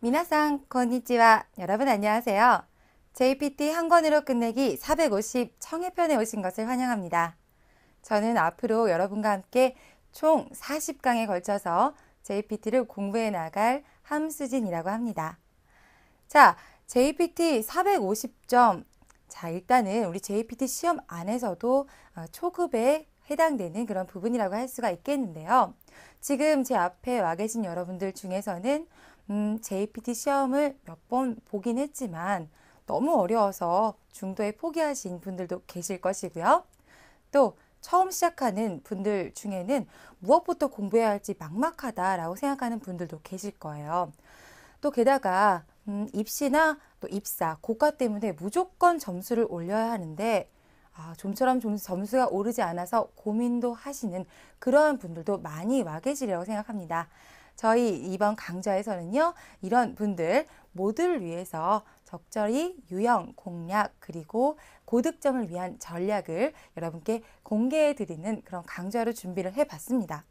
미나상 건니치와 여러분 안녕하세요. JPT 한 권으로 끝내기 450 청해편에 오신 것을 환영합니다. 저는 앞으로 여러분과 함께 총 40강에 걸쳐서 JPT를 공부해 나갈 함수진이라고 합니다. 자, JPT 450점. 자, 일단은 우리 JPT 시험 안에서도 어, 초급에 해당되는 그런 부분이라고 할 수가 있겠는데요. 지금 제 앞에 와 계신 여러분들 중에서는 음, JPT 시험을 몇 번 보긴 했지만 너무 어려워서 중도에 포기하신 분들도 계실 것이고요. 또 처음 시작하는 분들 중에는 무엇부터 공부해야 할지 막막하다라고 생각하는 분들도 계실 거예요. 또 게다가 음, 입시나 또 입사, 고가 때문에 무조건 점수를 올려야 하는데 아, 좀처럼 점수가 오르지 않아서 고민도 하시는 그러한 분들도 많이 와 계시리라고 생각합니다. 저희 이번 강좌에서는요, 이런 분들 모두를 위해서 적절히 유형, 공략, 그리고 고득점을 위한 전략을 여러분께 공개해 드리는 그런 강좌로 준비를 해 봤습니다.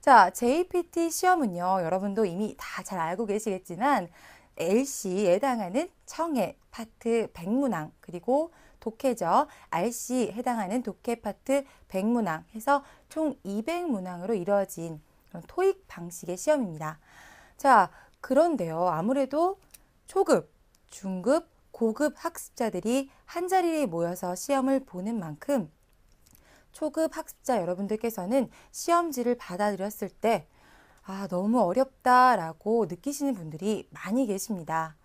자, JPT 시험은요, 여러분도 이미 다 잘 알고 계시겠지만, LC에 해당하는 청해 파트 백문왕 그리고 독해죠. RC에 해당하는 독해 파트 백문왕 해서 총2 0 0 문항으로 이루어진 그런 토익 방식의 시험입니다. 자, 그런데요. 아무래도 초급, 중급, 고급 학습자들이 한자리에 모여서 시험을 보는 만큼 초급 학습자 여러분들께서는 시험지를 받아들였을 때 아, 너무 어렵다라고 느끼시는 분들이 많이 계십니다.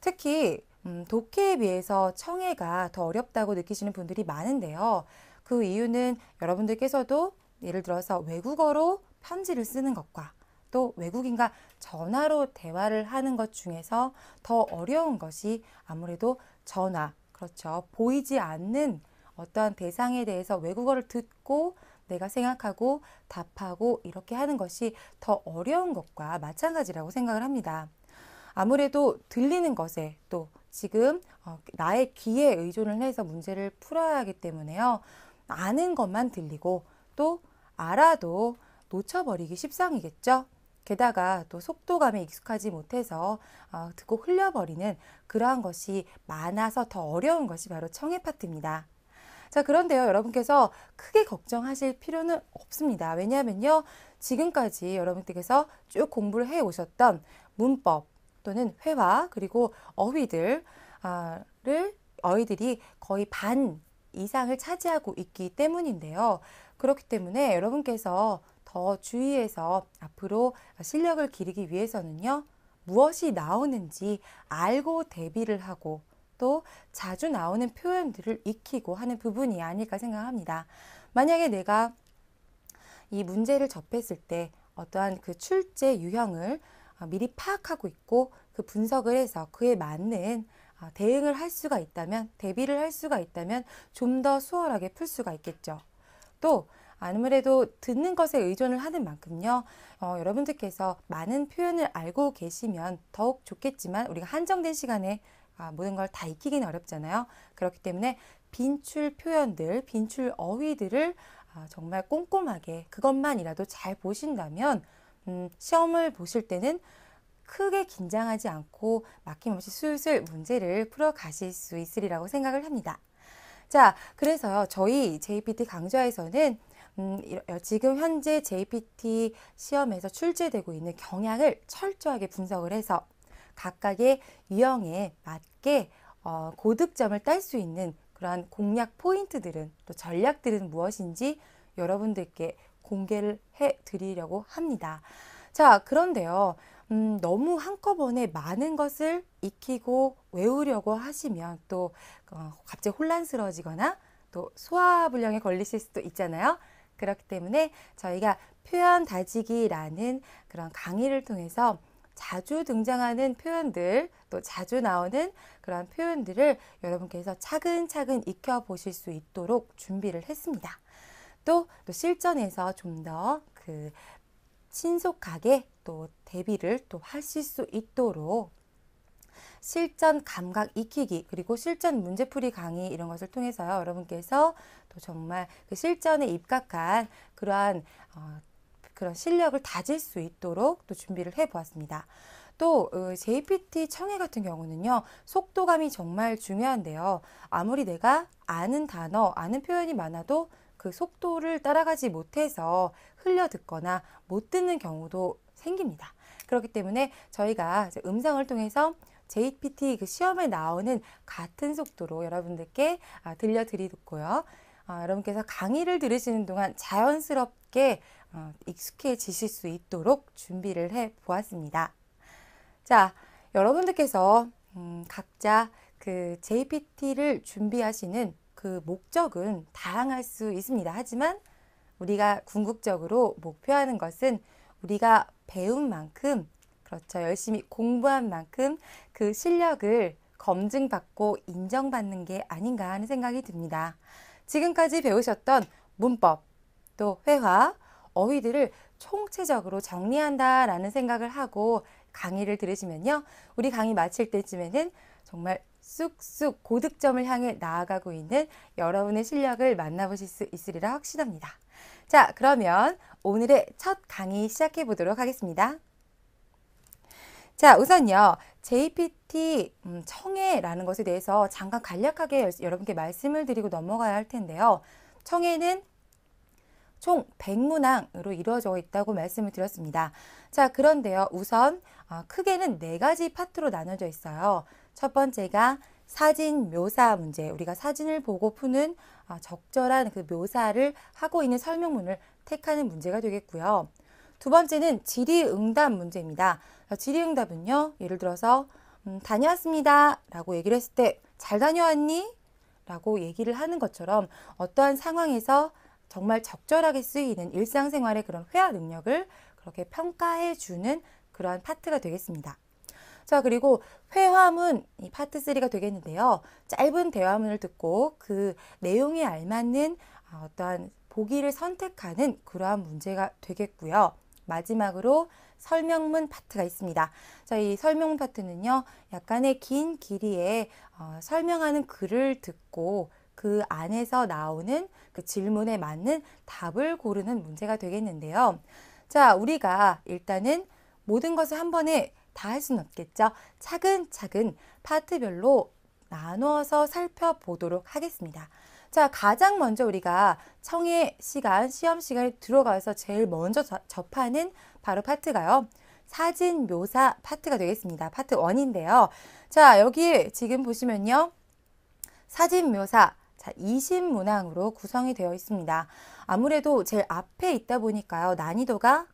특히 음, 독해에 비해서 청해가 더 어렵다고 느끼시는 분들이 많은데요. 그 이유는 여러분들께서도 예를 들어서 외국어로 편지를 쓰는 것과 또 외국인과 전화로 대화를 하는 것 중에서 더 어려운 것이 아무래도 전화, 그렇죠. 보이지 않는 어떠한 대상에 대해서 외국어를 듣고 내가 생각하고 답하고 이렇게 하는 것이 더 어려운 것과 마찬가지라고 생각을 합니다. 아무래도 들리는 것에 또 지금 어, 나의 귀에 의존을 해서 문제를 풀어야 하기 때문에요. 아는 것만 들리고 또 알아도 놓쳐버리기 십상이겠죠. 게다가 또 속도감에 익숙하지 못해서 어, 듣고 흘려버리는 그러한 것이 많아서 더 어려운 것이 바로 청해 파트입니다. 자, 그런데요, 여러분께서 크게 걱정하실 필요는 없습니다. 왜냐하면요, 지금까지 여러분께서 쭉 공부를 해 오셨던 문법 또는 회화 그리고 어휘들을 아, 어휘들이 거의 반 이상을 차지하고 있기 때문인데요. 그렇기 때문에 여러분께서 더 주의해서 앞으로 실력을 기르기 위해서는요, 무엇이 나오는지 알고 대비를 하고 또 자주 나오는 표현들을 익히고 하는 부분이 아닐까 생각합니다. 만약에 내가 이 문제를 접했을 때 어떠한 그 출제 유형을 어, 미리 파악하고 있고 그 분석을 해서 그에 맞는 어, 대응을 할 수가 있다면 대비를 할 수가 있다면 좀 더 수월하게 풀 수가 있겠죠. 또 아무래도 듣는 것에 의존을 하는 만큼요. 어, 여러분들께서 많은 표현을 알고 계시면 더욱 좋겠지만 우리가 한정된 시간에 아, 모든 걸 다익히긴 어렵잖아요. 그렇기 때문에 빈출 표현들, 빈출 어휘들을 아, 정말 꼼꼼하게 그것만이라도 잘 보신다면 음, 시험을 보실 때는 크게 긴장하지 않고 막힘없이 술술 문제를 풀어 가실 수 있으리라고 생각을 합니다. 자, 그래서요, 저희 JPT 강좌에서는 음, 지금 현재 JPT 시험에서 출제되고 있는 경향을 철저하게 분석을 해서 각각의 유형에 맞게 어, 고득점을 딸 수 있는 그러한 공략 포인트들은 또 전략들은 무엇인지 여러분들께 공개를 해 드리려고 합니다. 자, 그런데요. 음, 너무 한꺼번에 많은 것을 익히고 외우려고 하시면 또 어, 갑자기 혼란스러워지거나 또 소화불량에 걸리실 수도 있잖아요. 그렇기 때문에 저희가 표현 다지기라는 그런 강의를 통해서 자주 등장하는 표현들 또 자주 나오는 그런 표현들을 여러분께서 차근차근 익혀 보실 수 있도록 준비를 했습니다. 또, 또 실전에서 좀 더 그 신속하게 또 대비를 또 하실 수 있도록 실전 감각 익히기 그리고 실전 문제풀이 강의 이런 것을 통해서요 여러분께서 또 정말 그 실전에 입각한 그러한 어, 그런 실력을 다질 수 있도록 또 준비를 해보았습니다. 또 JPT 어, 청해 같은 경우는요 속도감이 정말 중요한데요 아무리 내가 아는 단어 아는 표현이 많아도 그 속도를 따라가지 못해서 흘려 듣거나 못 듣는 경우도 생깁니다 그렇기 때문에 저희가 음성을 통해서 JPT 그 시험에 나오는 같은 속도로 여러분들께 아, 들려드리고요 아, 여러분께서 강의를 들으시는 동안 자연스럽게 어, 익숙해지실 수 있도록 준비를 해 보았습니다. 자, 여러분들께서 음, 각자 그 JPT를 준비하시는 그 목적은 다양할 수 있습니다. 하지만 우리가 궁극적으로 목표하는 것은 우리가 배운 만큼 그렇죠. 열심히 공부한 만큼 그 실력을 검증받고 인정받는 게 아닌가 하는 생각이 듭니다. 지금까지 배우셨던 문법, 또 회화, 어휘들을 총체적으로 정리한다라는 생각을 하고 강의를 들으시면요. 우리 강의 마칠 때쯤에는 정말 쑥쑥 고득점을 향해 나아가고 있는 여러분의 실력을 만나보실 수 있으리라 확신합니다. 자, 그러면 오늘의 첫 강의 시작해 보도록 하겠습니다. 자, 우선요. JPT 음, 청해라는 것에 대해서 잠깐 간략하게 여러분께 말씀을 드리고 넘어가야 할 텐데요. 청해는 총 100문항으로 이루어져 있다고 말씀을 드렸습니다. 자, 그런데요. 우선 아, 크게는 네 가지 파트로 나눠져 있어요. 첫 번째가 사진 묘사 문제. 우리가 사진을 보고 푸는 아, 적절한 그 묘사를 하고 있는 설명문을 택하는 문제가 되겠고요. 두 번째는 질의응답 문제입니다. 질의응답은요. 예를 들어서 음, 다녀왔습니다. 라고 얘기를 했을 때 잘 다녀왔니? 라고 얘기를 하는 것처럼 어떠한 상황에서 정말 적절하게 쓰이는 일상생활의 그런 회화 능력을 그렇게 평가해 주는 그러한 파트가 되겠습니다. 자, 그리고 회화문 이 파트 3가 되겠는데요. 짧은 대화문을 듣고 그 내용에 알맞는 아, 어떠한 보기를 선택하는 그러한 문제가 되겠고요. 마지막으로 설명문 파트가 있습니다. 자, 이 설명문 파트는요, 약간의 긴 길이에 어, 설명하는 글을 듣고 그 안에서 나오는 그 질문에 맞는 답을 고르는 문제가 되겠는데요. 자, 우리가 일단은 모든 것을 한 번에 다 할 수는 없겠죠. 차근차근 파트별로 나누어서 살펴보도록 하겠습니다. 자, 가장 먼저 우리가 청해 시간, 시험 시간에 들어가서 제일 먼저 접하는 바로 파트가요. 사진 묘사 파트가 되겠습니다. 파트 1인데요. 자, 여기 지금 보시면요. 사진 묘사, 20 문항으로 구성이 되어 있습니다. 아무래도 제일 앞에 있다 보니까요. 난이도가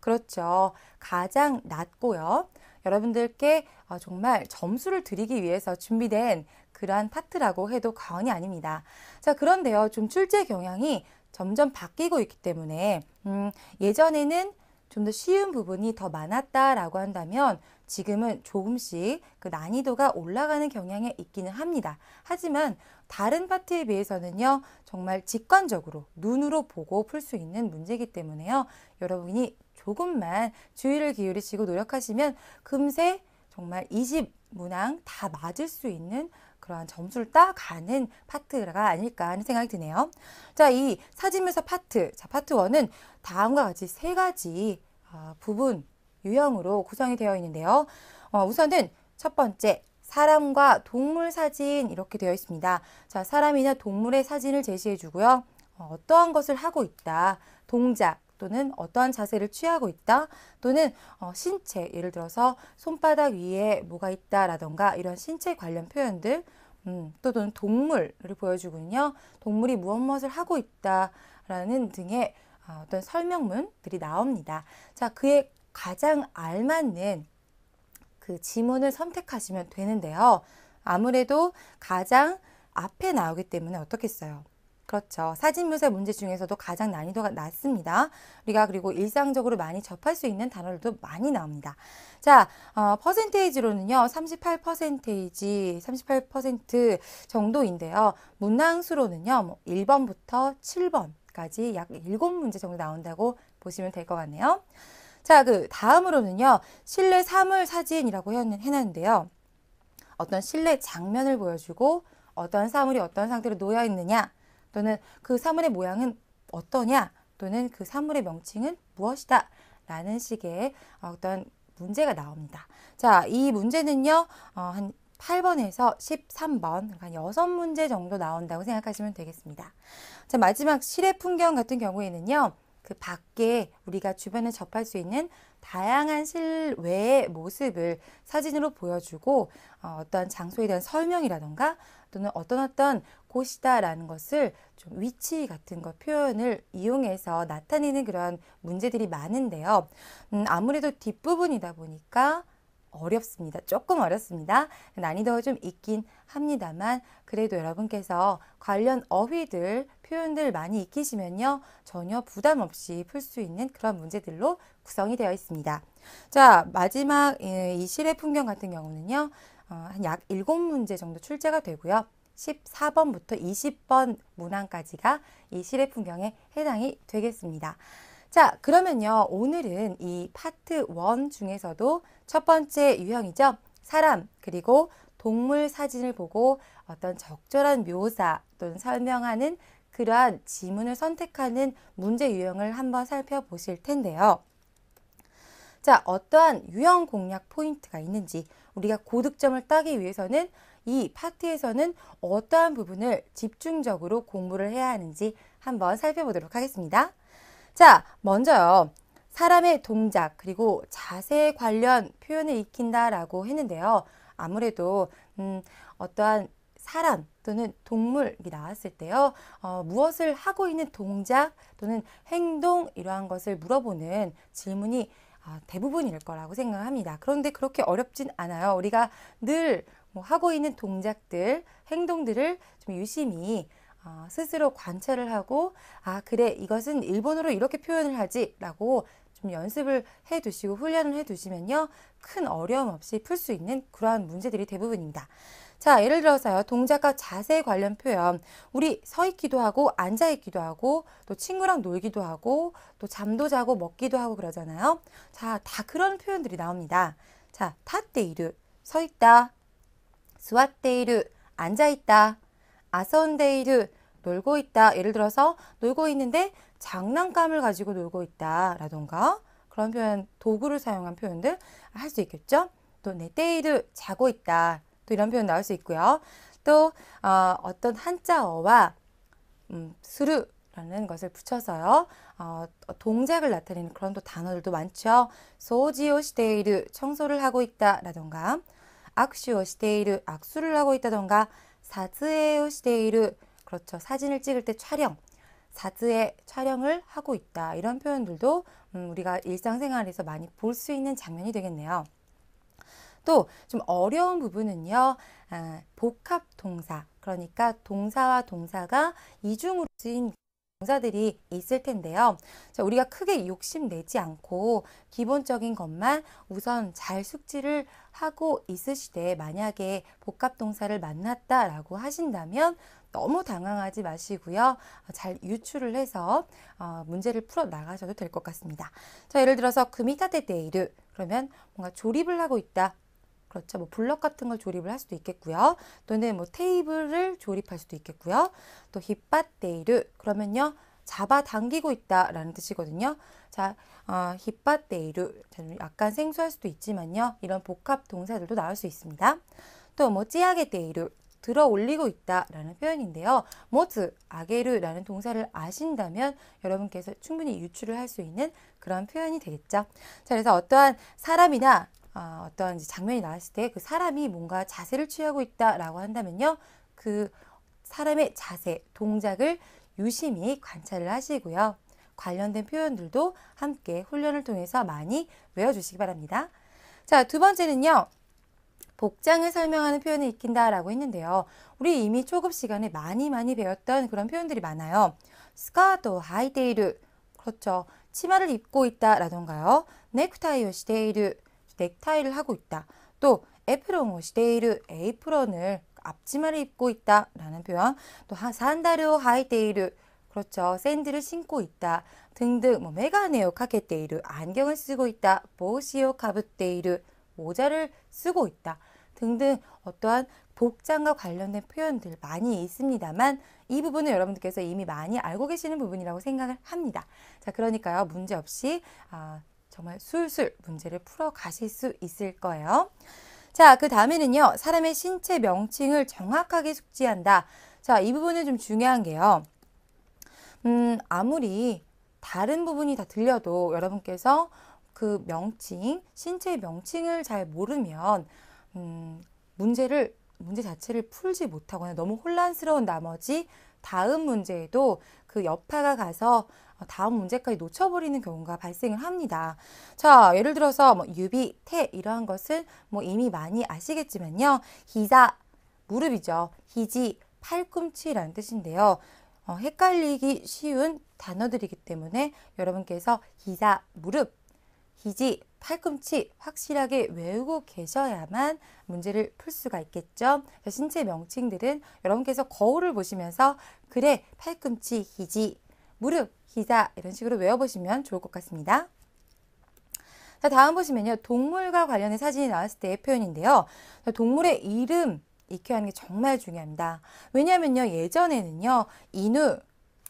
그렇죠. 가장 낮고요. 여러분들께 어, 정말 점수를 드리기 위해서 준비된 그러한 파트라고 해도 과언이 아닙니다. 자, 그런데요. 좀 출제 경향이 점점 바뀌고 있기 때문에, 음, 예전에는 좀 더 쉬운 부분이 더 많았다라고 한다면 지금은 조금씩 그 난이도가 올라가는 경향에 있기는 합니다. 하지만 다른 파트에 비해서는요. 정말 직관적으로 눈으로 보고 풀 수 있는 문제이기 때문에요. 여러분이 조금만 주의를 기울이시고 노력하시면 금세 정말 20 문항 다 맞을 수 있는 그러한 점수를 따가는 파트가 아닐까 하는 생각이 드네요. 자, 이 사진묘사 파트. 자, 파트 1은 다음과 같이 세 가지 아, 부분, 유형으로 구성이 되어 있는데요. 어, 우선은 첫 번째, 사람과 동물 사진 이렇게 되어 있습니다. 자, 사람이나 동물의 사진을 제시해 주고요. 어, 어떠한 것을 하고 있다. 동작 또는 어떠한 자세를 취하고 있다. 또는 어, 신체 예를 들어서 손바닥 위에 뭐가 있다라던가 이런 신체 관련 표현들 음, 또는 동물을 보여주군요. 동물이 무엇 무엇을 하고 있다라는 등의 어, 어떤 설명문들이 나옵니다. 자, 그에 가장 알맞는 그 지문을 선택하시면 되는데요. 아무래도 가장 앞에 나오기 때문에 어떻겠어요? 그렇죠. 사진 묘사 문제 중에서도 가장 난이도가 낮습니다. 우리가 그리고 일상적으로 많이 접할 수 있는 단어들도 많이 나옵니다. 자, 어, 퍼센테이지로는요, 38%페이지, 38% 정도인데요. 문항수로는요, 뭐 1번부터 7번까지 약 7문제 정도 나온다고 보시면 될 것 같네요. 자, 그 다음으로는요. 실내 사물 사진이라고 해놨는데요. 어떤 실내 장면을 보여주고 어떤 사물이 어떤 상태로 놓여 있느냐 또는 그 사물의 모양은 어떠냐 또는 그 사물의 명칭은 무엇이다 라는 식의 어떤 문제가 나옵니다. 자, 이 문제는요. 어, 한 8번에서 13번, 그러니까 6문제 정도 나온다고 생각하시면 되겠습니다. 자, 마지막 실외 풍경 같은 경우에는요. 그 밖에 우리가 주변에 접할 수 있는 다양한 실외의 모습을 사진으로 보여주고 어, 떤 장소에 대한 설명이라던가 또는 어떤 어떤 곳이다라는 것을 좀 위치 같은 것 표현을 이용해서 나타내는 그런 문제들이 많은데요. 음, 아무래도 뒷부분이다 보니까 어렵습니다. 조금 어렵습니다. 난이도가 좀 있긴 합니다만 그래도 여러분께서 관련 어휘들, 표현들 많이 익히시면요. 전혀 부담 없이 풀 수 있는 그런 문제들로 구성이 되어 있습니다. 자, 마지막 예, 이 실의 풍경 같은 경우는요. 어, 한약 7문제 정도 출제가 되고요. 14번부터 20번 문항까지가 이 실의 풍경에 해당이 되겠습니다. 자, 그러면요. 오늘은 이 파트 1 중에서도 첫 번째 유형이죠. 사람, 그리고 동물 사진을 보고 어떤 적절한 묘사 또는 설명하는 그러한 지문을 선택하는 문제 유형을 한번 살펴보실 텐데요. 자, 어떠한 유형 공략 포인트가 있는지 우리가 고득점을 따기 위해서는 이 파트에서는 어떠한 부분을 집중적으로 공부를 해야 하는지 한번 살펴보도록 하겠습니다. 자, 먼저요. 사람의 동작 그리고 자세 관련 표현을 익힌다라고 했는데요. 아무래도 음, 어떠한 사람 또는 동물이 나왔을 때요. 어, 무엇을 하고 있는 동작 또는 행동 이러한 것을 물어보는 질문이 아, 대부분일 거라고 생각합니다. 그런데 그렇게 어렵진 않아요. 우리가 늘 뭐 하고 있는 동작들, 행동들을 좀 유심히 아, 스스로 관찰을 하고 아 그래 이것은 일본어로 이렇게 표현을 하지라고 좀 연습을 해 두시고 훈련을 해 두시면요 큰 어려움 없이 풀 수 있는 그러한 문제들이 대부분입니다. 자 예를 들어서요 동작과 자세 관련 표현 우리 서 있기도 하고 앉아 있기도 하고 또 친구랑 놀기도 하고 또 잠도 자고 먹기도 하고 그러잖아요. 자 다 그런 표현들이 나옵니다. 자타데이르서 있다 스왓데이르 앉아 있다 아선데이르 놀고 있다. 예를 들어서 놀고 있는데 장난감을 가지고 놀고 있다라던가 그런 표현 도구를 사용한 표현들 할 수 있겠죠. 또 내데이드 자고 있다. 또 이런 표현 나올 수 있고요. 또 어, 떤 한자어와 음, 스르라는 것을 붙여서요. 어, 동작을 나타내는 그런 또 단어들도 많죠. 소지오시데이르 청소를 하고 있다라던가 악시오시데이르 악수를 하고 있다던가 사즈에오시데이르 그렇죠. 사진을 찍을 때 촬영, 사드의 촬영을 하고 있다. 이런 표현들도 음, 우리가 일상생활에서 많이 볼 수 있는 장면이 되겠네요. 또 좀 어려운 부분은요. 아, 복합 동사. 그러니까 동사와 동사가 이중으로 쓰인 동사들이 있을 텐데요. 자, 우리가 크게 욕심내지 않고 기본적인 것만 우선 잘 숙지를 하고 있으시되 만약에 복합 동사를 만났다라고 하신다면 너무 당황하지 마시고요. 어, 잘유출을 해서 어, 문제를 풀어 나가셔도 될 것 같습니다. 자, 예를 들어서 금이타테 데이르 그러면 뭔가 조립을 하고 있다. 그렇죠. 뭐 블럭 같은 걸 조립을 할 수도 있겠고요. 또는 뭐 테이블을 조립할 수도 있겠고요. 또히빠데이르 그러면요. 잡아당기고 있다라는 뜻이거든요. 자, 어, 히빠테이르 약간 생소할 수도 있지만요. 이런 복합 동사들도 나올 수 있습니다. 또 뭐 찌하게 데이르 들어 올리고 있다라는 표현인데요. 모츠 아게르라는 동사를 아신다면 여러분께서 충분히 유추를 할 수 있는 그런 표현이 되겠죠. 자, 그래서 어떠한 사람이나 어, 아, 어떤 장면이 나왔을 때 그 사람이 뭔가 자세를 취하고 있다라고 한다면요. 그 사람의 자세, 동작을 유심히 관찰을 하시고요. 관련된 표현들도 함께 훈련을 통해서 많이 외워주시기 바랍니다. 자, 두 번째는요. 복장을 설명하는 표현을 익힌다라고 했는데요. 우리 이미 초급 시간에 많이 많이 배웠던 그런 표현들이 많아요. 스카도 하이데이르 그렇죠. 치마를 입고 있다라던가요. 넥타이를 시데이르 넥타이를 하고 있다. 또 에프론을 시데이르 에이프론을 앞치마를 입고 있다라는 표현. 또 산다르 오 하이데이르 그렇죠. 샌들을 신고 있다. 등등 뭐 메가네오 카케테이르 안경을 쓰고 있다. 보시오 카브테이르 모자를 쓰고 있다. 등등 어떠한 복장과 관련된 표현들 많이 있습니다만 이 부분은 여러분들께서 이미 많이 알고 계시는 부분이라고 생각을 합니다. 자, 그러니까요. 문제 없이 아, 정말 술술 문제를 풀어 가실 수 있을 거예요. 자, 그 다음에는요. 사람의 신체 명칭을 정확하게 숙지한다. 자, 이 부분은 좀 중요한 게요. 음, 아무리 다른 부분이 다 들려도 여러분께서 그 명칭, 신체 명칭을 잘 모르면 음, 문제를 문제 자체를 풀지 못하거나 너무 혼란스러운 나머지 다음 문제에도 그 여파가 가서 다음 문제까지 놓쳐버리는 경우가 발생을 합니다. 자, 예를 들어서 뭐 유비, 태 이러한 것을뭐 이미 많이 아시겠지만요. 기자 무릎이죠. 희지, 팔꿈치라는 뜻인데요. 어, 헷갈리기 쉬운 단어들이기 때문에 여러분께서 기자 무릎 희지, 팔꿈치 확실하게 외우고 계셔야만 문제를 풀 수가 있겠죠. 신체 명칭들은 여러분께서 거울을 보시면서 그래, 팔꿈치, 희지, 무릎, 기자 이런 식으로 외워보시면 좋을 것 같습니다. 자, 다음 보시면요. 동물과 관련된 사진이 나왔을 때의 표현인데요. 동물의 이름 익혀야 하는 게 정말 중요합니다. 왜냐면요 예전에는요. 인우,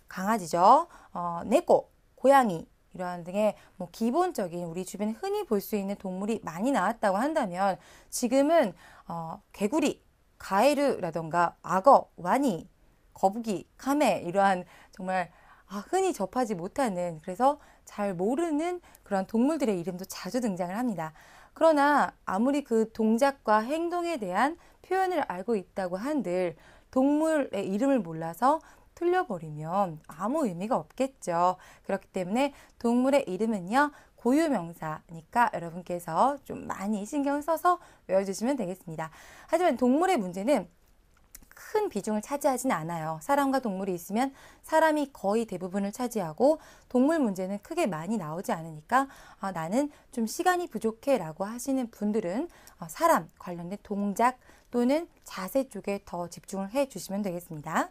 강아지죠. 어, 네코, 고양이, 이러한 등의 뭐 기본적인 우리 주변에 흔히 볼 수 있는 동물이 많이 나왔다고 한다면 지금은 어, 개구리, 가에르라던가 악어, 와니, 거북이, 카메 이러한 정말 아, 흔히 접하지 못하는 그래서 잘 모르는 그런 동물들의 이름도 자주 등장을 합니다. 그러나 아무리 그 동작과 행동에 대한 표현을 알고 있다고 한들 동물의 이름을 몰라서 틀려버리면 아무 의미가 없겠죠. 그렇기 때문에 동물의 이름은요. 고유명사니까 여러분께서 좀 많이 신경 을 써서 외워주시면 되겠습니다. 하지만 동물의 문제는 큰 비중을 차지하진 않아요. 사람과 동물이 있으면 사람이 거의 대부분을 차지하고 동물 문제는 크게 많이 나오지 않으니까 아, 나는 좀 시간이 부족해 라고 하시는 분들은 어, 사람 관련된 동작 또는 자세 쪽에 더 집중을 해 주시면 되겠습니다.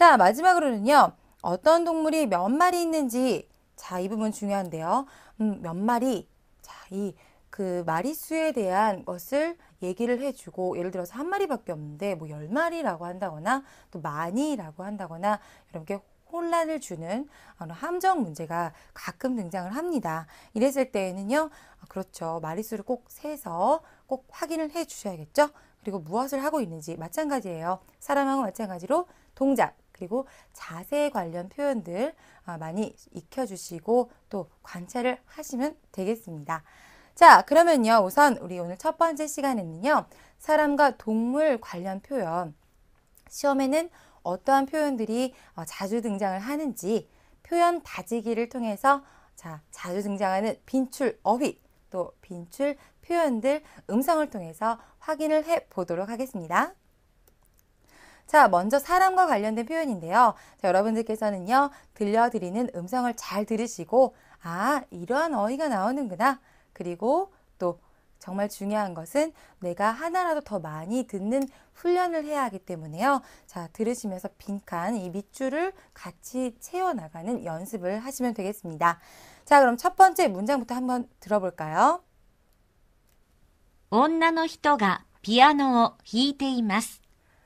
자, 마지막으로는요. 어떤 동물이 몇 마리 있는지 자, 이 부분 중요한데요. 음, 몇 마리. 자, 이 그 마리수에 대한 것을 얘기를 해주고 예를 들어서 한 마리밖에 없는데 뭐 열 마리라고 한다거나 또 많이라고 한다거나 여러분께 혼란을 주는 함정 문제가 가끔 등장을 합니다. 이랬을 때에는요, 아, 그렇죠. 마리수를 꼭 세서 꼭 확인을 해 주셔야겠죠. 그리고 무엇을 하고 있는지 마찬가지예요. 사람하고 마찬가지로 동작, 그리고 자세 관련 표현들 아, 많이 익혀주시고 또 관찰을 하시면 되겠습니다. 자, 그러면요. 우선 우리 오늘 첫 번째 시간에는요. 사람과 동물 관련 표현. 시험에는 어떠한 표현들이 어, 자주 등장을 하는지 표현 다지기를 통해서 자, 자주 등장하는 빈출 어휘, 또 빈출 표현들 음성을 통해서 확인을 해 보도록 하겠습니다. 자, 먼저 사람과 관련된 표현인데요. 자, 여러분들께서는요, 들려드리는 음성을 잘 들으시고, 아, 이러한 어휘가 나오는구나. 그리고 또 정말 중요한 것은 내가 하나라도 더 많이 듣는 훈련을 해야 하기 때문에요. 자, 들으시면서 빈칸 이 밑줄을 같이 채워나가는 연습을 하시면 되겠습니다. 자, 그럼 첫 번째 문장부터 한번 들어볼까요? 女の人がピアノを弾いています。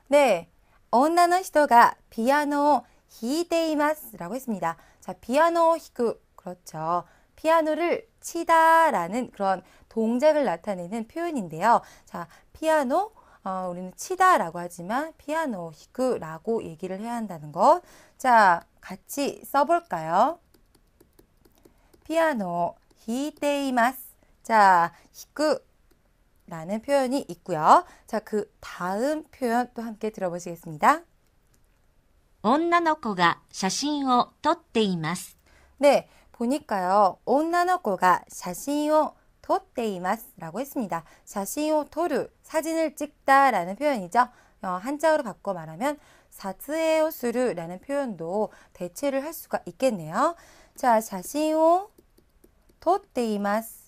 네, 女の人가피아노 히데이마스라고 했습니다. 자, 피아노 히크 그렇죠. 피아노를 치다라는 그런 동작을 나타내는 표현인데요. 자, 피아노 어, 우리는 치다라고 하지만 피아노 히크라고 얘기를 해야 한다는 것. 자, 같이 써볼까요? 피아노 히데이마스. 자, 히크 라는 표현이 있고요. 자, 그 다음 표현 또 함께 들어보시겠습니다. 女の子が写真を撮っています. 네, 보니까요. 女の子が写真を撮っています라고 했습니다. 写真を撮る, 사진을 찍다라는 표현이죠. 어, 한자어로 바꿔 말하면 사즈에오스라는 표현도 대체를 할 수가 있겠네요. 자, 자신오 토테이마스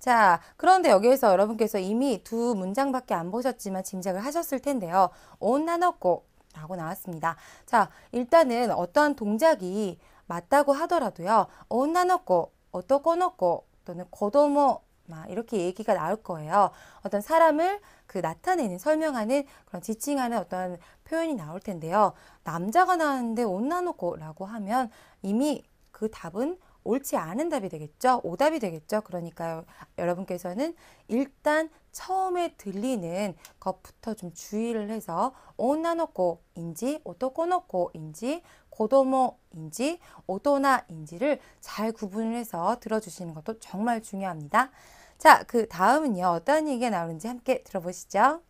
자, 그런데 여기에서 여러분께서 이미 두 문장밖에 안 보셨지만 짐작을 하셨을 텐데요. 온나넣고 라고 나왔습니다. 자, 일단은 어떠한 동작이 맞다고 하더라도요. 온나넣고, 어떠꺼놓고 또는 고도모 이렇게 얘기가 나올 거예요. 어떤 사람을 그 나타내는 설명하는 그런 지칭하는 어떤 표현이 나올 텐데요. 남자가 나왔는데 온나노고라고 하면 이미 그 답은 옳지 않은 답이 되겠죠. 오답이 되겠죠. 그러니까요. 여러분께서는 일단 처음에 들리는 것부터 좀 주의를 해서 온나노코인지 오토코노코인지 고도모인지 오도나인지를 잘 구분을 해서 들어주시는 것도 정말 중요합니다. 자, 그 다음은요. 어떤 얘기가 나오는지 함께 들어보시죠.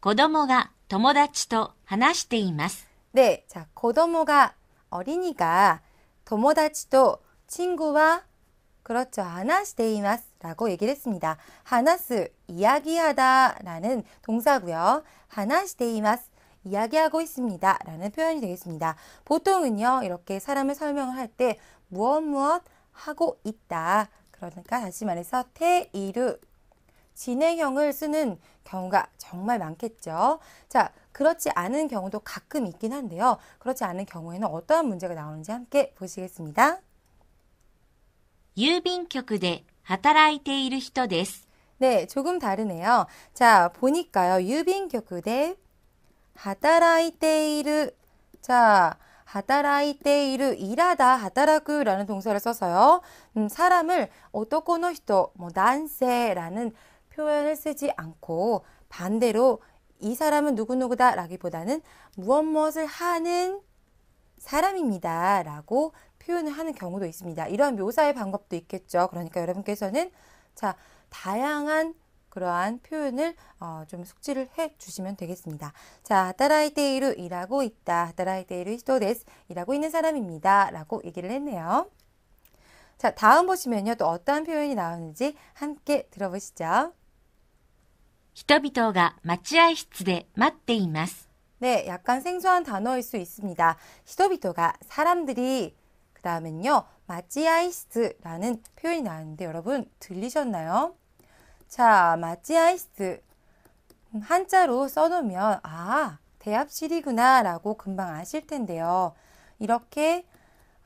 子供が友達と話しています. 네, 자, 고도모가 어린이가 友達と 친구와 그렇죠. 하나시데이마스 라고 얘기를 했습니다. 하나 이야기하다 라는 동사고요. 하나시데이마 이야기하고 있습니다 라는 표현이 되겠습니다. 보통은요. 이렇게 사람을 설명을 할 때 무엇 무엇 하고 있다. 그러니까 다시 말해서 테이르 진행형을 쓰는 경우가 정말 많겠죠. 자, 그렇지 않은 경우도 가끔 있긴 한데요. 그렇지 않은 경우에는 어떠한 문제가 나오는지 함께 보시겠습니다. 郵便局で働いている人です. 네, 조금 다르네요. 자, 보니까요. 유빈교구대 하다라이 자, 하다라이테이르 일하다 하다라구라는 동사를 써서요. 음, 사람을 오토코노히토 뭐 난세라는 표현을 쓰지 않고 반대로 이 사람은 누구누구다 라기보다는 무엇 무엇을 하는 사람입니다 라고 표현을 하는 경우도 있습니다. 이러한 묘사의 방법도 있겠죠. 그러니까 여러분께서는 자, 다양한 그러한 표현을 어, 좀 숙지를 해 주시면 되겠습니다. 자, 따라이데이로 일하고 있다. 따라이데이로 히토데스. 일하고 있는 사람입니다. 라고 얘기를 했네요. 자, 다음 보시면요. 또 어떠한 표현이 나오는지 함께 들어보시죠. 人々が待合室で待っています。 네, 약간 생소한 단어일 수 있습니다. 히도비토가 사람들이 그 다음은요 마찌아이스트라는 표현이 나왔는데 여러분 들리셨나요? 자, 마찌아이스트 음, 한자로 써놓으면 아 대합실이구나라고 금방 아실 텐데요. 이렇게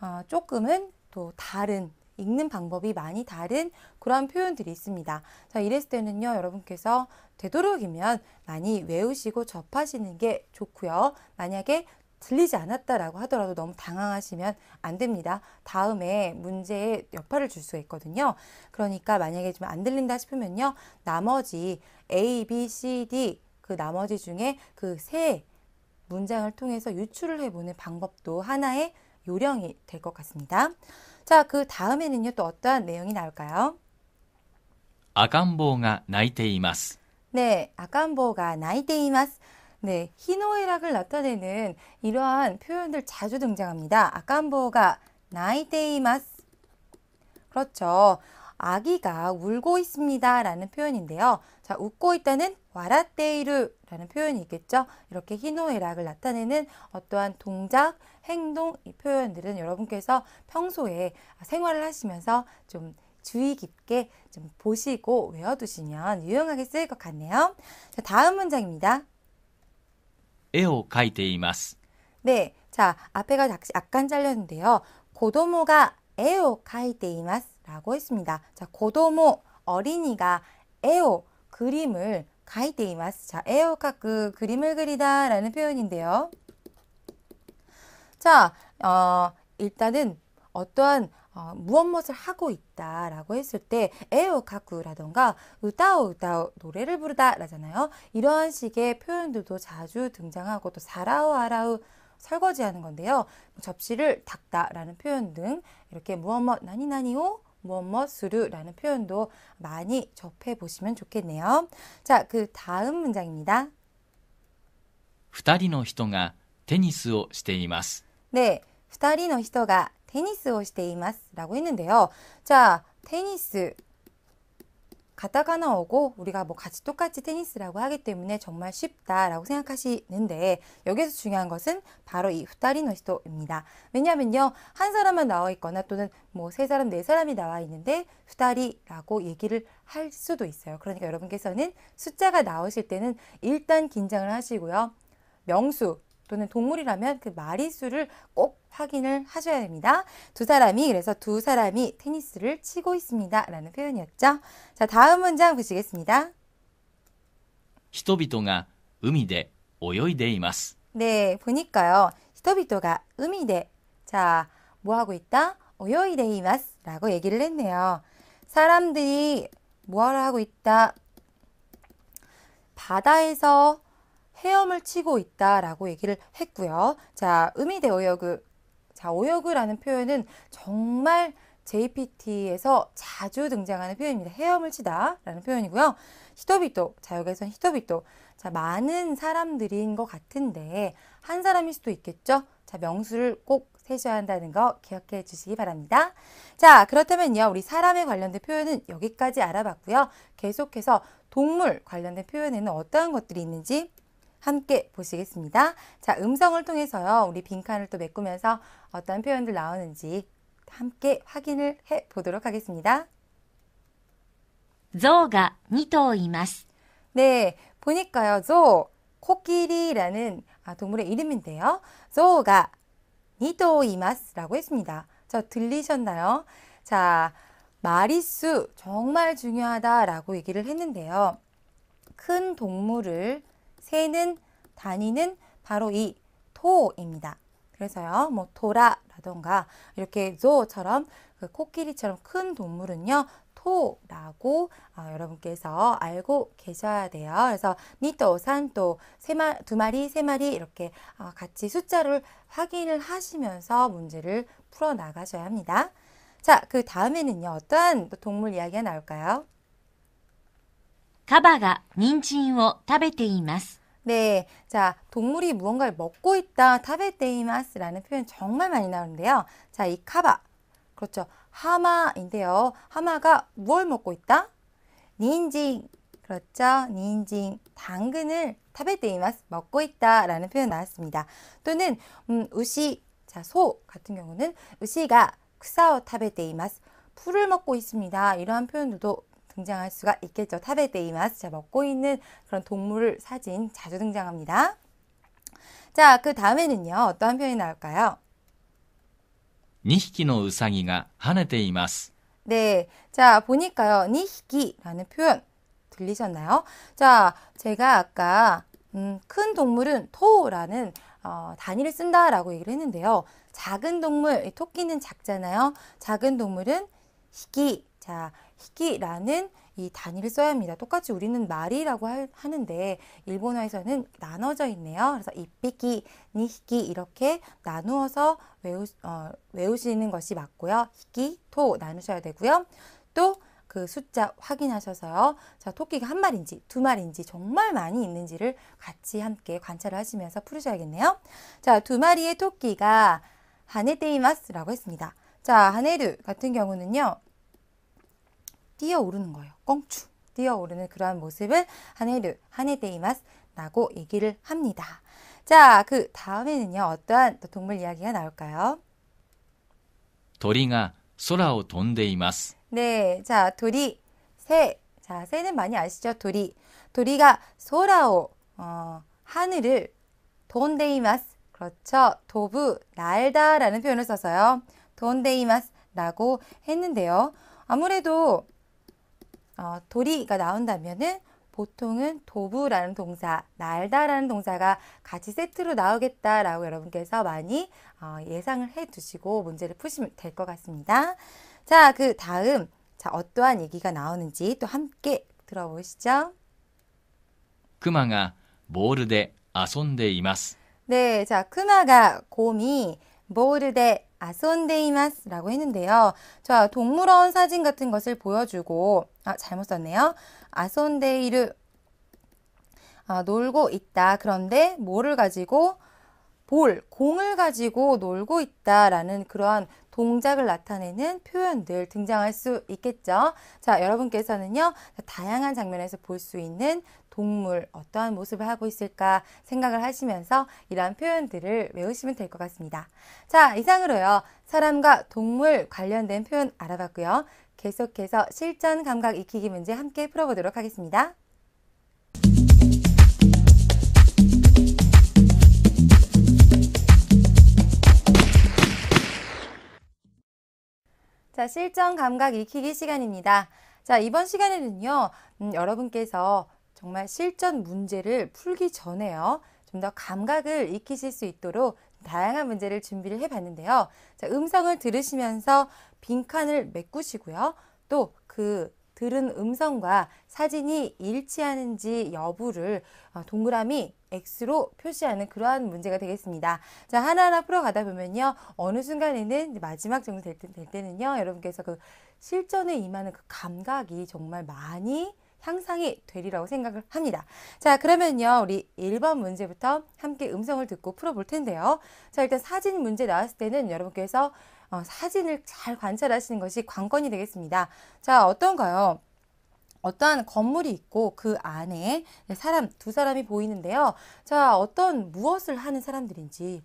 어, 조금은 또 다른 읽는 방법이 많이 다른 그러한 표현들이 있습니다. 자, 이랬을 때는요, 여러분께서 되도록이면 많이 외우시고 접하시는 게 좋고요. 만약에 들리지 않았다라고 하더라도 너무 당황하시면 안 됩니다. 다음에 문제의 여파를 줄 수가 있거든요. 그러니까 만약에 좀 안 들린다 싶으면요. 나머지 A, B, C, D 그 나머지 중에 그 세 문장을 통해서 유출을 해보는 방법도 하나의 요령이 될 것 같습니다. 자, 그 다음에는요, 또 어떠한 내용이 나올까요? 아간보가 나이테이마스. 네, 아간보가 나이테이마스. 네, 희노애락을 나타내는 이러한 표현들 자주 등장합니다. 아간보가 나이테이마스. 그렇죠. 아기가 울고 있습니다라는 표현인데요. 자, 웃고 있다는 와라떼이루라는 표현이 있겠죠. 이렇게 희노애락을 나타내는 어떠한 동작, 행동 이 표현들은 여러분께서 평소에 생활을 하시면서 좀 주의 깊게 좀 보시고 외워두시면 유용하게 쓰일 것 같네요. 자, 다음 문장입니다. 에오 가이테이마스. 네, 자 앞에가 약간 잘렸는데요. 고도모가 에오 가이테이마스라고 했습니다. 자 고도모 어린이가 에오 그림을 가이데이마스. 자, 에어카크 그 그림을 그리다라는 표현인데요. 자, 어, 일단은 어떠한 어, 무엇무엇을 하고 있다라고 했을 때 에오카쿠라던가 우다오 우다오 노래를 부르다라잖아요. 이런 식의 표현들도 자주 등장하고 또 사라우 아라우 설거지하는 건데요. 뭐 접시를 닦다라는 표현 등 이렇게 무엇무엇 나니나니오 무엇무엇으로라는표현도많이접해보시면좋겠네요자그다음문장입니다2人の人がテニスをしています네2人の人が테니스를しています라고했는데요자테니스 가타가나어고 우리가 뭐 같이 똑같이 테니스라고 하기 때문에 정말 쉽다라고 생각하시는데 여기서 중요한 것은 바로 이 후다리노시도입니다. 왜냐면요 한 사람만 나와 있거나 또는 뭐 세 사람 네 사람이 나와 있는데 후다리라고 얘기를 할 수도 있어요. 그러니까 여러분께서는 숫자가 나오실 때는 일단 긴장을 하시고요 명수 또는 동물이라면 그 마리 수를 꼭 확인을 하셔야 됩니다. 두 사람이 그래서 두 사람이 테니스를 치고 있습니다. 라는 표현이었죠. 자, 다음 문장 보시겠습니다. 人々が海で泳いでいます. 네, 보니까요. 人々음이で 자, 뭐 하고 있다? 泳이데이ます라고 얘기를 했네요. 사람들이 뭐하러 하고 있다? 바다에서 헤엄을 치고 있다라고 얘기를 했고요. 자, 의미 대 오역을 자, 오역을라는 표현은 정말 JPT에서 자주 등장하는 표현입니다. 헤엄을 치다라는 표현이고요. 히토비토. 자, 여기선 히토비토. 자, 많은 사람들인 것 같은데 한 사람일 수도 있겠죠? 자, 명수를 꼭 세셔야 한다는 거 기억해 주시기 바랍니다. 자, 그렇다면요. 우리 사람에 관련된 표현은 여기까지 알아봤고요. 계속해서 동물 관련된 표현에는 어떠한 것들이 있는지 함께 보시겠습니다. 자, 음성을 통해서요. 우리 빈칸을 또 메꾸면서 어떤 표현들 나오는지 함께 확인을 해 보도록 하겠습니다. 象が 2頭います. 네, 보니까요. 조 코끼리라는 아, 동물의 이름인데요. 조가 2頭います라고 했습니다. 저 들리셨나요? 자, 마리수 정말 중요하다라고 얘기를 했는데요. 큰 동물을 새는 단위는 바로 이 토입니다. 그래서요, 뭐 도라라던가 이렇게 조처럼 그 코끼리처럼 큰 동물은요, 토라고 어, 여러분께서 알고 계셔야 돼요. 그래서 니또 산또 세마 두 마리 세 마리 이렇게 어, 같이 숫자를 확인을 하시면서 문제를 풀어 나가셔야 합니다. 자, 그 다음에는요. 어떠 동물 이야기가 나올까요? カバが人参を食べています。 네, 자 동물이 무언가를 먹고 있다 타베테이마스라는 표현 정말 많이 나오는데요. 자 이 카바 그렇죠 하마인데요. 하마가 뭘 먹고 있다? 닌징 그렇죠 닌징 당근을 타베테이마스 먹고 있다라는 표현 나왔습니다. 또는 음, 우시 자소 같은 경우는 우시가 쿠사오 타베테이마스 풀을 먹고 있습니다. 이러한 표현들도 등장할 수가 있겠죠. 타베데이마스. 자, 먹고 있는 그런 동물 사진 자주 등장합니다. 자, 그 다음에는요. 어떠한 표현이 나올까요? 2匹の 우사기가 하네ています 네. 자, 보니까요. 2匹라는 표현 들리셨나요? 자, 제가 아까 음, 큰 동물은 토라는 어, 단위를 쓴다라고 얘기를 했는데요. 작은 동물, 토끼는 작잖아요. 작은 동물은 히기. 자, 히키라는 이 단위를 써야 합니다. 똑같이 우리는 말이라고 하는데 일본어에서는 나눠져 있네요. 그래서 이피키, 니히키 이렇게 나누어서 외우, 어, 외우시는 것이 맞고요. 히키, 토 나누셔야 되고요. 또 그 숫자 확인하셔서요. 자, 토끼가 한 마리인지 두 마리인지 정말 많이 있는지를 같이 함께 관찰을 하시면서 풀으셔야겠네요. 자, 두 마리의 토끼가 하네데이마스라고 했습니다. 자, 하네르 같은 경우는요. 뛰어오르는 거예요. 껑추 뛰어오르는 그러한 모습을 하네르 하네데이마스 라고 얘기를 합니다. 자, 그 다음에는요. 어떠한 동물 이야기가 나올까요? 도리가 소라오 돈데이마스. 네, 자, 도리, 새. 자, 새는 많이 아시죠? 도리. 도리가 소라오, 어, 하늘을 돈데이마스. 그렇죠. 도부, 날다라는 표현을 써서요. 돈데이마스라고 했는데요. 아무래도 어, 도리가 나온다면은 보통은 도부라는 동사, 날다라는 동사가 같이 세트로 나오겠다라고 여러분께서 많이 어, 예상을 해 두시고 문제를 푸시면 될 것 같습니다. 자, 그 다음 자, 어떠한 얘기가 나오는지 또 함께 들어보시죠. 크마가 모르 아손데 이마스. 네, 자, 크마가 곰이 모르 아손데이마스 라고 했는데요. 자, 동물원 사진 같은 것을 보여주고, 아, 잘못 썼네요. 아손데이르, 아, 놀고 있다. 그런데 뭐를 가지고? 볼, 공을 가지고 놀고 있다. 라는 그러한 동작을 나타내는 표현들 등장할 수 있겠죠. 자, 여러분께서는요, 다양한 장면에서 볼 수 있는 동물 어떠한 모습을 하고 있을까 생각을 하시면서 이러한 표현들을 외우시면 될 것 같습니다. 자, 이상으로요. 사람과 동물 관련된 표현 알아봤고요. 계속해서 실전 감각 익히기 문제 함께 풀어보도록 하겠습니다. 자, 실전 감각 익히기 시간입니다. 자, 이번 시간에는요, 음, 여러분께서 정말 실전 문제를 풀기 전에요. 좀 더 감각을 익히실 수 있도록 다양한 문제를 준비를 해봤는데요. 자, 음성을 들으시면서 빈칸을 메꾸시고요. 또 그 들은 음성과 사진이 일치하는지 여부를 어, 동그라미 X로 표시하는 그러한 문제가 되겠습니다. 자, 하나하나 풀어가다 보면요. 어느 순간에는 마지막 정도 될, 때, 될 때는요. 여러분께서 그 실전에 임하는 그 감각이 정말 많이 향상이 되리라고 생각을 합니다. 자, 그러면요. 우리 1번 문제부터 함께 음성을 듣고 풀어볼 텐데요. 자, 일단 사진 문제 나왔을 때는 여러분께서 어, 사진을 잘 관찰하시는 것이 관건이 되겠습니다. 자, 어떤가요? 어떠한 건물이 있고 그 안에 사람 두 사람이 보이는데요. 자, 어떤 무엇을 하는 사람들인지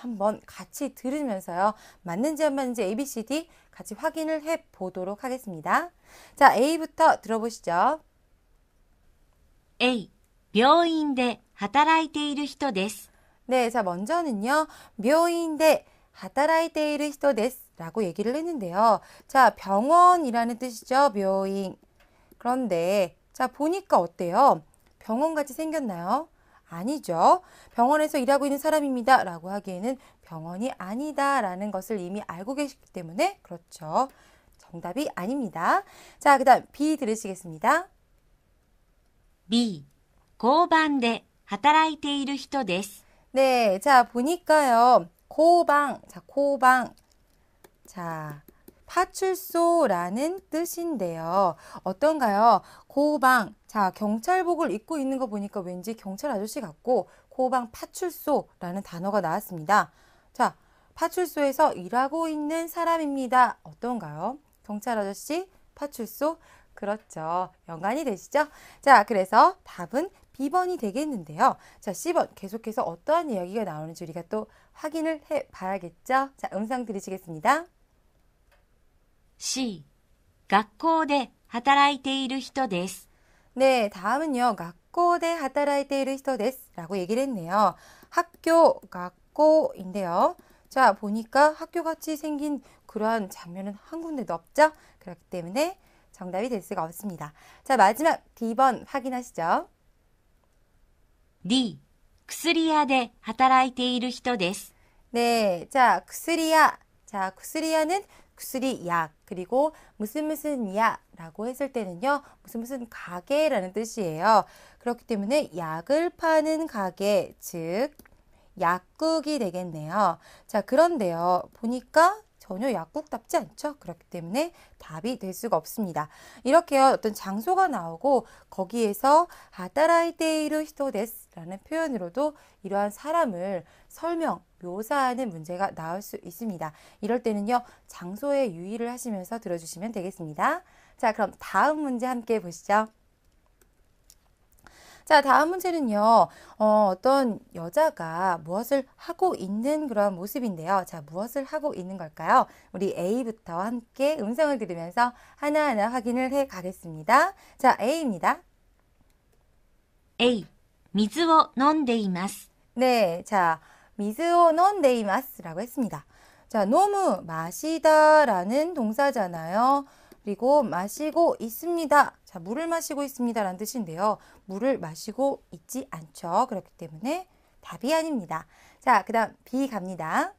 한번 같이 들으면서요. 맞는지 안 맞는지 ABCD 같이 확인을 해 보도록 하겠습니다. 자, A부터 들어보시죠. A. 病院で働いている人です. 네, 자, 먼저는요. 病院で働いている人です. 라고 얘기를 했는데요. 자, 병원이라는 뜻이죠. 묘인. 그런데, 자, 보니까 어때요? 병원같이 생겼나요? 아니죠. 병원에서 일하고 있는 사람입니다. 라고 하기에는 병원이 아니다. 라는 것을 이미 알고 계시기 때문에 그렇죠. 정답이 아닙니다. 자, 그 다음 B 들으시겠습니다. B. 고방대 働いている人です. 네, 자, 보니까요. 고방. 자, 고방. 자, 파출소라는 뜻인데요. 어떤가요? 고방. 자, 경찰복을 입고 있는 거 보니까 왠지 경찰 아저씨 같고 고방 파출소라는 단어가 나왔습니다. 자, 파출소에서 일하고 있는 사람입니다. 어떤가요? 경찰 아저씨, 파출소. 그렇죠. 연관이 되시죠? 자, 그래서 답은 B번이 되겠는데요. 자, 1 0번 계속해서 어떠한 이야기가 나오는지 우리가 또 확인을 해 봐야겠죠? 자, 음성 들으시겠습니다. C. 学校で働いている人です. 네, 다음은요. 학교대 働いている人です스 라고 얘기를 했네요. 학교, 학교인데요. 자, 보니까 학교같이 생긴 그러한 장면은 한 군데도 없죠? 그렇기 때문에 정답이 될 수가 없습니다. 자, 마지막 D번 확인하시죠. D. 쿠스리아대 働いている人です. 네, 자, 쿠스리아. 자, 쿠스리아는 구슬이 약 그리고 무슨 무슨 야라고 했을 때는요 무슨 무슨 가게라는 뜻이에요. 그렇기 때문에 약을 파는 가게 즉 약국이 되겠네요. 자 그런데요 보니까 전혀 약국답지 않죠. 그렇기 때문에 답이 될 수가 없습니다. 이렇게요. 어떤 장소가 나오고 거기에서 아따라이데이루 히토데스라는 표현으로도 이러한 사람을 설명, 묘사하는 문제가 나올 수 있습니다. 이럴 때는요. 장소에 유의를 하시면서 들어주시면 되겠습니다. 자, 그럼 다음 문제 함께 보시죠. 자, 다음 문제는요. 어, 떤 여자가 무엇을 하고 있는 그런 모습인데요. 자, 무엇을 하고 있는 걸까요? 우리 A부터 함께 음성을 들으면서 하나하나 확인을 해 가겠습니다. 자, A입니다. A. 水を飲んでいます. 네, 자, 水を飲んでいます라고 했습니다. 자, 너무 마시다라는 동사잖아요. 그리고 마시고 있습니다. 자, 물을 마시고 있습니다라는 뜻인데요. 물을 마시고 있지 않죠. 그렇기 때문에 답이 아닙니다. 자, 그다음 B 갑니다.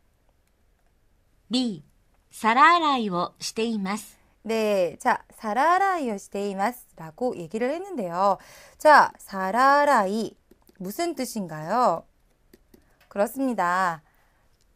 B. 사라라이오 시테이마스. 네, 자, 사라라이오 시테이마스라고 얘기를 했는데요. 자, 사라라이 무슨 뜻인가요? 그렇습니다.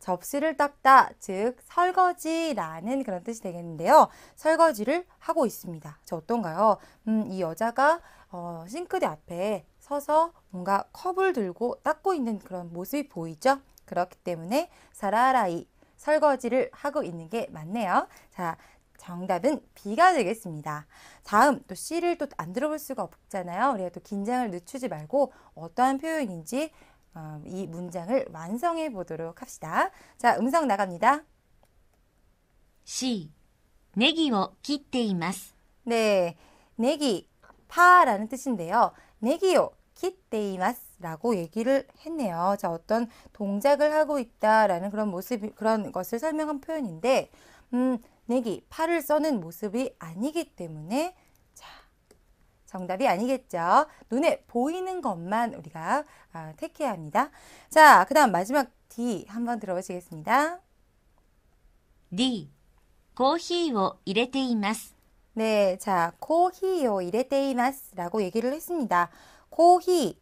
접시를 닦다, 즉 설거지라는 그런 뜻이 되겠는데요. 설거지를 하고 있습니다. 저 어떤가요? 음, 이 여자가 어, 싱크대 앞에 서서 뭔가 컵을 들고 닦고 있는 그런 모습이 보이죠? 그렇기 때문에 사라라이 설거지를 하고 있는 게 맞네요. 자, 정답은 B가 되겠습니다. 다음 또 C를 또 안 들어볼 수가 없잖아요. 우리가 또 긴장을 늦추지 말고 어떠한 표현인지 음, 이 문장을 완성해 보도록 합시다. 자, 음성 나갑니다. C. 네기를 切っています. 네, 네기, 파라는 뜻인데요. 네기요, 切っています라고 얘기를 했네요. 자, 어떤 동작을 하고 있다라는 그런 모습, 그런 것을 설명한 표현인데, 음, 네기, 파 를 써는 모습이 아니기 때문에 정답이 아니겠죠. 눈에 보이는 것만 우리가 아, 택해야 합니다. 자, 그 다음 마지막 D 한번 들어보시겠습니다. D. 코히오 이레테이마스. 네, 자, 코히요 이레테이마스라고 얘기를 했습니다. 코히,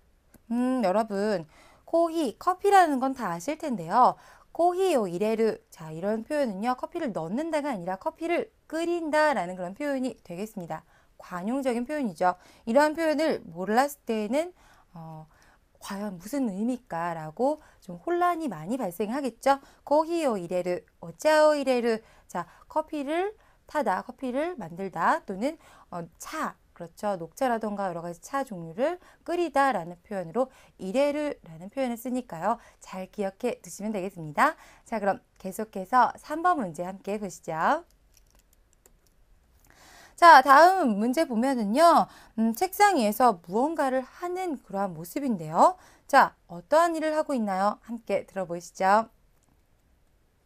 음, 여러분, 코히, 커피라는 건 다 아실 텐데요. 코히요 이레르, 자, 이런 표현은요, 커피를 넣는다가 아니라 커피를 끓인다라는 그런 표현이 되겠습니다. 관용적인 표현이죠. 이러한 표현을 몰랐을 때는 에 어, 과연 무슨 의미일까라고 좀 혼란이 많이 발생하겠죠. 코히요이래르어차오이래르 자, 커피를 타다, 커피를 만들다 또는 어, 차, 그렇죠. 녹차라던가 여러 가지 차 종류를 끓이다라는 표현으로 이래르라는 표현을 쓰니까요. 잘 기억해 두시면 되겠습니다. 자, 그럼 계속해서 3번 문제 함께 보시죠. 자, 다음 문제 보면은요. 음, 책상 위에서 무언가를 하는 그러한 모습인데요. 자, 어떠한 일을 하고 있나요? 함께 들어보시죠.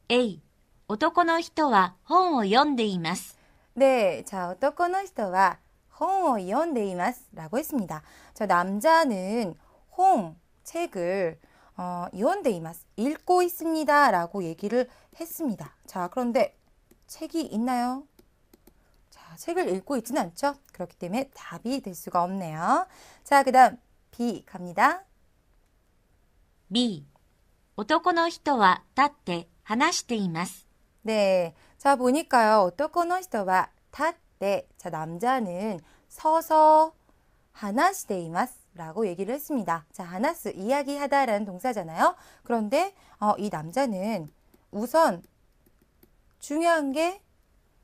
A. 男の人は本を読んでいます. 네, 자, 男の人は 홍を読んでいます라고 했습니다. 자, 남자는 홍 책을 어, 読んでいます 읽고 있습니다라고 얘기를 했습니다. 자, 그런데 책이 있나요? 책을 읽고 있지는 않죠. 그렇기 때문에 답이 될 수가 없네요. 자, 그 다음 B 갑니다. B 男の人は立って話しています. 네, 자 보니까요. 男の人は立って 자, 남자는 서서 하しています 라고 얘기를 했습니다. 자, 하나스 이야기하다라는 동사잖아요. 그런데 어, 이 남자는 우선 중요한 게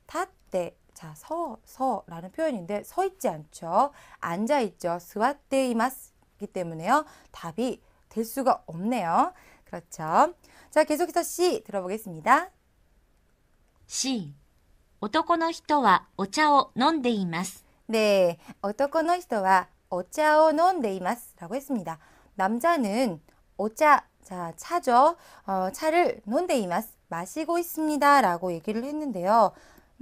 닫대 자, 서, 서라는 표현인데 서 있지 않죠. 앉아 있죠. 스와테이마스기 때문에요. 답이 될 수가 없네요. 그렇죠. 자, 계속해서 C 들어보겠습니다. C. 男の人はお茶を飲んでいます. 네, 男の人はお茶を飲んでいます라고 했습니다. 남자는 오차, 자, 차죠. 어, 차를 논데이마스 마시고 있습니다라고 얘기를 했는데요.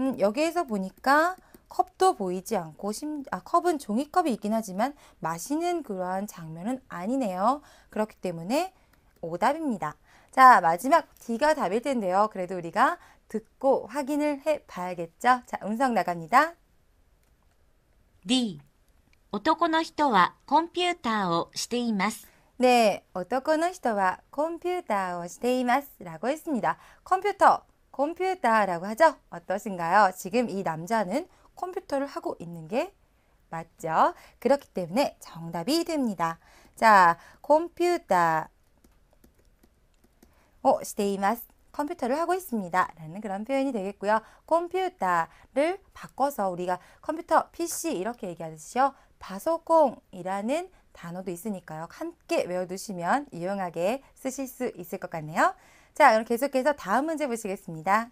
음, 여기에서 보니까 컵도 보이지 않고 심, 아, 컵은 종이컵이 있긴 하지만 마시는 그러한 장면은 아니네요. 그렇기 때문에 오답입니다. 자, 마지막 D가 답일 텐데요. 그래도 우리가 듣고 확인을 해 봐야겠죠? 자, 음성 나갑니다. D. 男の人はコンピューターをしています. 네, 男の人はコンピューターをしています라고 했습니다. 컴퓨터 컴퓨터라고 하죠. 어떠신가요? 지금 이 남자는 컴퓨터를 하고 있는 게 맞죠? 그렇기 때문에 정답이 됩니다. 자, 컴퓨터 어, 시테이마스. 컴퓨터를 하고 있습니다. 라는 그런 표현이 되겠고요. 컴퓨터를 바꿔서 우리가 컴퓨터, PC 이렇게 얘기하듯이요. 바소공이라는 단어도 있으니까요. 함께 외워두시면 유용하게 쓰실 수 있을 것 같네요. 자, 그럼 계속해서 다음 문제 보시겠습니다.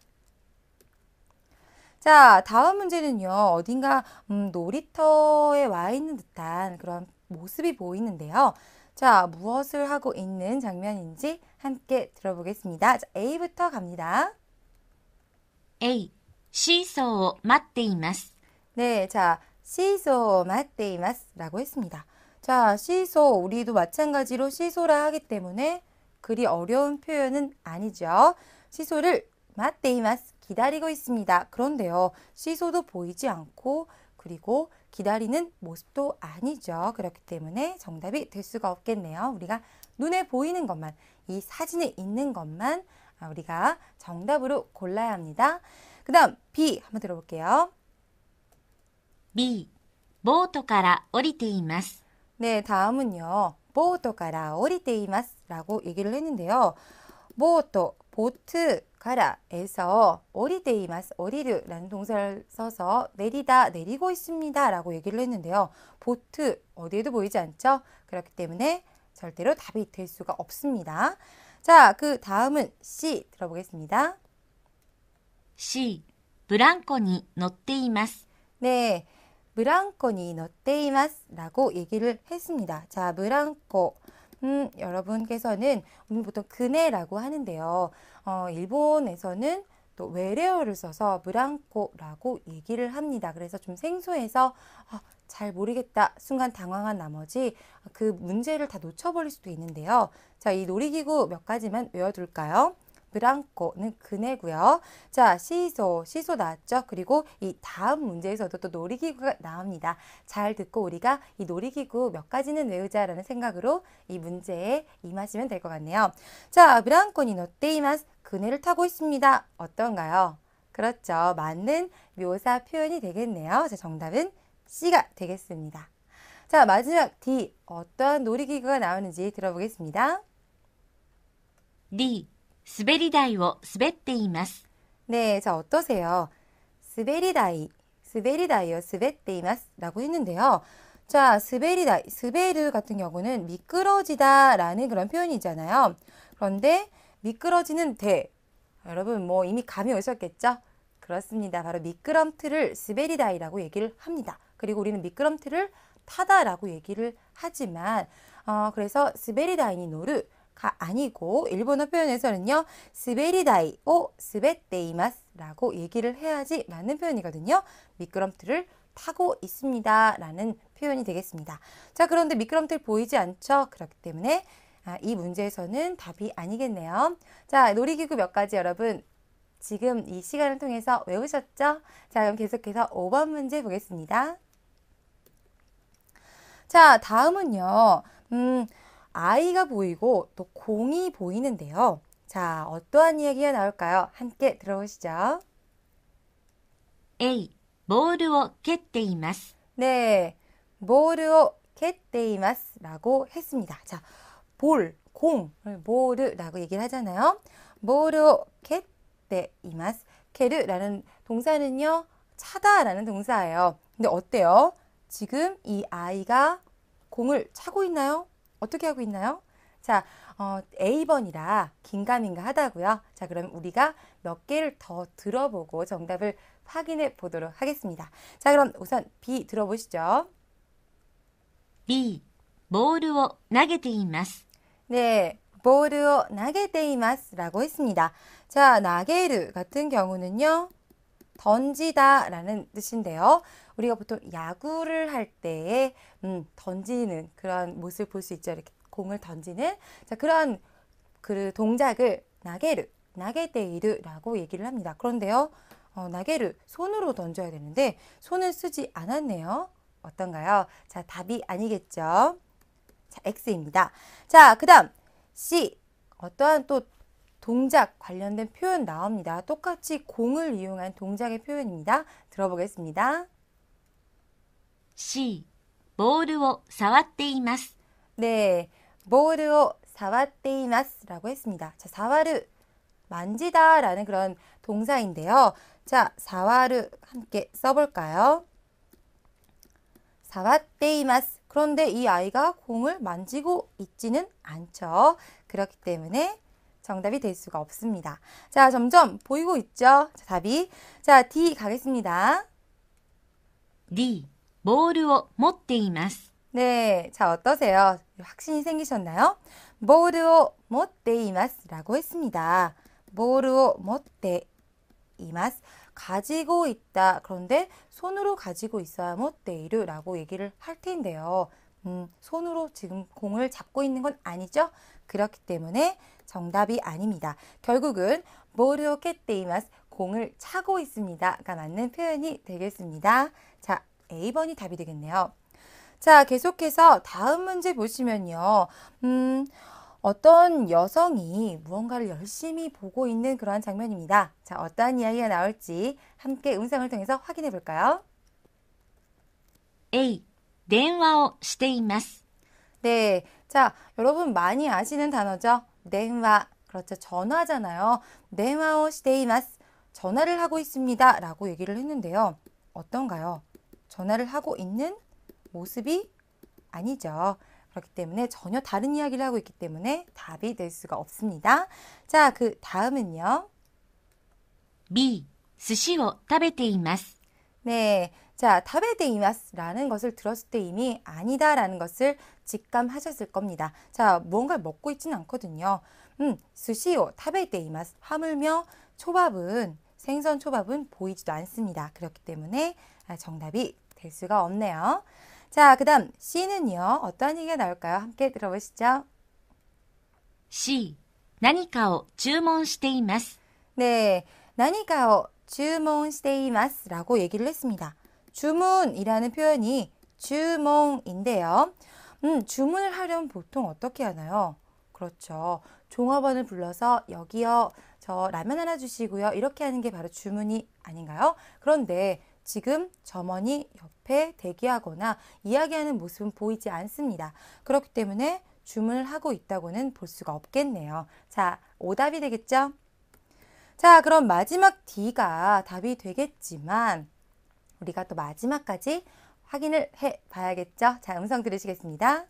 자, 다음 문제는요. 어딘가 음, 놀이터에 와 있는 듯한 그런 모습이 보이는데요. 자, 무엇을 하고 있는 장면인지 함께 들어보겠습니다. 자, A부터 갑니다. A. 시소오 맞대이마스. 네, 자, 시소 맞대이마스라고 했습니다. 자, 시소 우리도 마찬가지로 시소라 하기 때문에 그리 어려운 표현은 아니죠. 시소를 마테이마스 기다리고 있습니다. 그런데요. 시소도 보이지 않고 그리고 기다리는 모습도 아니죠. 그렇기 때문에 정답이 될 수가 없겠네요. 우리가 눈에 보이는 것만 이 사진에 있는 것만 아, 우리가 정답으로 골라야 합니다. 그 다음 B 한번 들어볼게요. B, 보트から降りています. 네, 다음은요. 보트 가라 오리테 이마스 라고 얘기를 했는데요. 보트, 보트 가라에서 오리테 이마스 오리르 라는 동사를 써서 내리다 내리고 있습니다 라고 얘기를 했는데요. 보트 어디에도 보이지 않죠? 그렇기 때문에 절대로 답이 될 수가 없습니다. 자, 그 다음은 C 들어보겠습니다. C ブランコ乗っています 네, 브랑코니 に乗이마스 라고 얘기를 했습니다. 자, 브랑코. 음, 여러분께서는 음, 보통 그네라고 하는데요. 어, 일본에서는 또 외래어를 써서 브랑코라고 얘기를 합니다. 그래서 좀 생소해서 어, 잘 모르겠다 순간 당황한 나머지 그 문제를 다 놓쳐버릴 수도 있는데요. 자, 이 놀이기구 몇 가지만 외워둘까요? 브랑코는 그네고요. 자, 시소, 시소 나왔죠? 그리고 이 다음 문제에서도 또 놀이기구가 나옵니다. 잘 듣고 우리가 이 놀이기구 몇 가지는 외우자라는 생각으로 이 문제에 임하시면 될 것 같네요. 자, 브랑코니 노테이마스 그네를 타고 있습니다. 어떤가요? 그렇죠. 맞는 묘사 표현이 되겠네요. 자, 정답은 C가 되겠습니다. 자, 마지막 D. 어떠한 놀이기구가 나오는지 들어보겠습니다. D. 스베리다이오 스베て이마스 네, 자 어떠세요? 스베리다이, 스베리다이오 스베테이마스라고 했는데요. 자, 스베리다이, 스베르 같은 경우는 미끄러지다라는 그런 표현이잖아요. 그런데 미끄러지는 대. 여러분 뭐 이미 감이 오셨겠죠? 그렇습니다. 바로 미끄럼틀을 스베리다이라고 얘기를 합니다. 그리고 우리는 미끄럼틀을 타다라고 얘기를 하지만 어, 그래서 스베리다이니 노르 가 아니고 일본어 표현에서는요. 스베리다이 오 스베떼이마스 라고 얘기를 해야지 맞는 표현이거든요. 미끄럼틀을 타고 있습니다. 라는 표현이 되겠습니다. 자, 그런데 미끄럼틀 보이지 않죠? 그렇기 때문에 아, 이 문제에서는 답이 아니겠네요. 자, 놀이기구 몇 가지 여러분 지금 이 시간을 통해서 외우셨죠? 자, 그럼 계속해서 5번 문제 보겠습니다. 자, 다음은요. 음, 아이가 보이고 또 공이 보이는데요. 자, 어떠한 이야기가 나올까요? 함께 들어보시죠. A. ボー蹴っています 네, 볼을 캐테이마스라고 했습니다. 자, 볼, 공, 볼이라고 얘기를 하잖아요. 볼을 캐테이마스. 캐르라는 동사는요, 차다라는 동사예요. 근데 어때요? 지금 이 아이가 공을 차고 있나요? 어떻게 하고 있나요? 자, 어, A번이라 긴가민가 하다고요. 자, 그럼 우리가 몇 개를 더 들어보고 정답을 확인해 보도록 하겠습니다. 자, 그럼 우선 B 들어보시죠. B. ボールをています 네, ボールをています라고 했습니다. 자, 나게르 같은 경우는요. 던지다 라는 뜻인데요. 우리가 보통 야구를 할 때에 음, 던지는 그런 모습을 볼 수 있죠. 이렇게 공을 던지는 자, 그런 그 동작을 나게르, 나게데이르라고 얘기를 합니다. 그런데요. 어, 나게르 손으로 던져야 되는데 손을 쓰지 않았네요. 어떤가요? 자, 답이 아니겠죠. 자, X입니다. 자, 그다음 C 어떠한 또 동작 관련된 표현 나옵니다. 똑같이 공을 이용한 동작의 표현입니다. 들어보겠습니다. C. ボー触っています 네, ボー触っています라고 했습니다. 자, 触る 만지다라는 그런 동사인데요. 자, 触る 함께 써볼까요? 触っています. 그런데 이 아이가 공을 만지고 있지는 않죠. 그렇기 때문에 정답이 될 수가 없습니다. 자, 점점 보이고 있죠? 자, 답이. 자, D 가겠습니다. D. ボー持っています 네, 자, 어떠세요? 확신이 생기셨나요? ボー持っています라고 했습니다. ボー持っています 가지고 있다. 그런데 손으로 가지고 있어야 持ってい라고 얘기를 할 텐데요. 음, 손으로 지금 공을 잡고 있는 건 아니죠? 그렇기 때문에 정답이 아닙니다. 결국은 모르겠데이마스 공을 차고 있습니다가 맞는 표현이 되겠습니다. 자, A번이 답이 되겠네요. 자, 계속해서 다음 문제 보시면요. 음, 어떤 여성이 무언가를 열심히 보고 있는 그러한 장면입니다. 자, 어떠 이야기가 나올지 함께 음성을 통해서 확인해 볼까요? A. 電話をしています. 네. 자, 여러분 많이 아시는 단어죠? 電話 네 그렇죠. 전화잖아요. 電話を시て이마스 네 전화를 하고 있습니다. 라고 얘기를 했는데요. 어떤가요? 전화를 하고 있는 모습이 아니죠. 그렇기 때문에 전혀 다른 이야기를 하고 있기 때문에 답이 될 수가 없습니다. 자, 그 다음은요. 미 스시오 타베테이마스. 네. 자, 타베테이마스라는 것을 들었을 때 이미 아니다라는 것을 직감하셨을 겁니다. 자, 무언가를 먹고 있지는 않거든요. 음, 스시오 타베테이마스 하물며 초밥은 생선 초밥은 보이지도 않습니다. 그렇기 때문에 아, 정답이 될 수가 없네요. 자, 그다음 C는요. 어떠 얘기가 나올까요? 함께 들어보시죠. C. 何かを 주문しています. 네. 何かを 주문しています라고 얘기를 했습니다. 주문이라는 표현이 주몽인데요. 음, 주문을 하려면 보통 어떻게 하나요? 그렇죠. 종업원을 불러서 여기요. 저 라면 하나 주시고요. 이렇게 하는 게 바로 주문이 아닌가요? 그런데 지금 점원이 옆에 대기하거나 이야기하는 모습은 보이지 않습니다. 그렇기 때문에 주문을 하고 있다고는 볼 수가 없겠네요. 자, 오답이 되겠죠? 자, 그럼 마지막 D가 답이 되겠지만 우리가 또 마지막까지 확인을 해 봐야겠죠? 자, 음성 들으시겠습니다.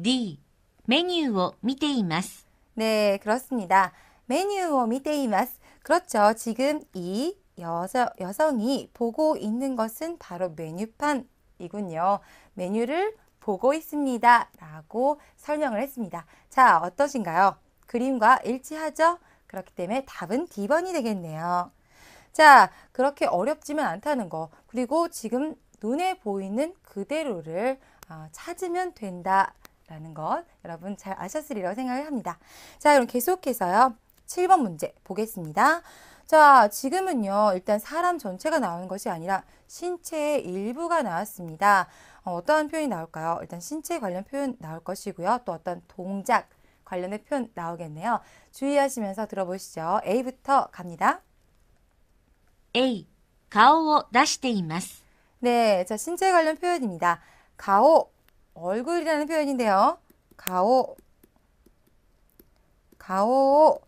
D. 메뉴를 見ています. 네, 그렇습니다. 메뉴를 見ています. 그렇죠. 지금 이 여성, 여성이 보고 있는 것은 바로 메뉴판이군요. 메뉴를 보고 있습니다. 라고 설명을 했습니다. 자, 어떠신가요? 그림과 일치하죠? 그렇기 때문에 답은 D번이 되겠네요. 자, 그렇게 어렵지만 않다는 거. 그리고 지금 눈에 보이는 그대로를 아, 찾으면 된다. 라는 것 여러분 잘 아셨으리라고 생각을 합니다. 자, 그럼 계속해서요. 7번 문제 보겠습니다. 자, 지금은요. 일단 사람 전체가 나오는 것이 아니라 신체의 일부가 나왔습니다. 어, 떠한 표현이 나올까요? 일단 신체 관련 표현 나올 것이고요. 또 어떤 동작 관련된 표현 나오겠네요. 주의하시면서 들어보시죠. A부터 갑니다. A. 顔を出しています。 네, 자 신체 관련 표현입니다. 가오 얼굴이라는 표현인데요. 가오 가오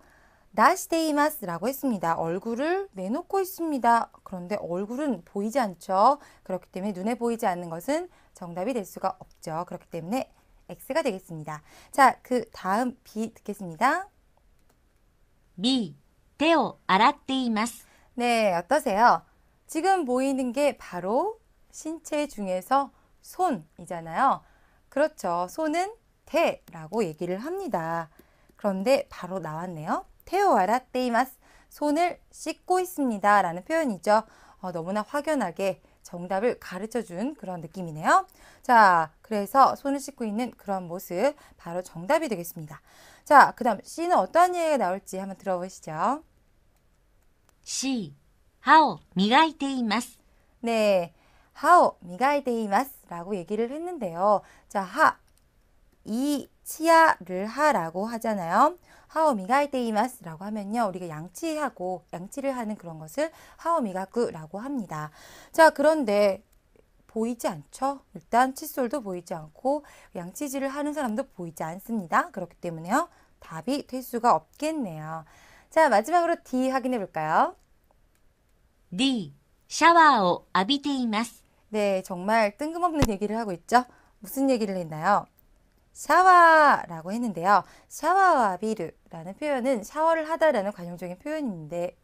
나시데이마스라고 했습니다. 얼굴을 내놓고 있습니다. 그런데 얼굴은 보이지 않죠. 그렇기 때문에 눈에 보이지 않는 것은 정답이 될 수가 없죠. 그렇기 때문에 X가 되겠습니다. 자, 그 다음 B 듣겠습니다. B, 테오 아라테이마스. 네, 어떠세요? 지금 보이는 게 바로 신체 중에서 손이잖아요. 그렇죠. 손은 태라고 얘기를 합니다. 그런데 바로 나왔네요. 태오아라 떼이마스. 손을 씻고 있습니다. 라는 표현이죠. 어, 너무나 확연하게 정답을 가르쳐 준 그런 느낌이네요. 자, 그래서 손을 씻고 있는 그런 모습 바로 정답이 되겠습니다. 자, 그 다음 씨는 어떠한 예가 나올지 한번 들어보시죠. 씨, 하오, 미가이테이마스. 네, 하오 미가이데이마스 라고 얘기를 했는데요. 자, 하, 이, 치아를 하라고 하잖아요. 하오 미가이데이마스 라고 하면요. 우리가 양치하고 양치를 하는 그런 것을 하오 미가꾸라고 합니다. 자, 그런데 보이지 않죠? 일단 칫솔도 보이지 않고 양치질을 하는 사람도 보이지 않습니다. 그렇기 때문에요. 답이 될 수가 없겠네요. 자, 마지막으로 D 확인해 볼까요? D. シャワーを浴びています。 네, 정말 뜬금없는 얘기를 하고 있죠? 무슨 얘기를 했나요? 샤와라고 했는데요. 샤와와 비르라는 표현은 샤워를 하다라는 관용적인 표현인데요.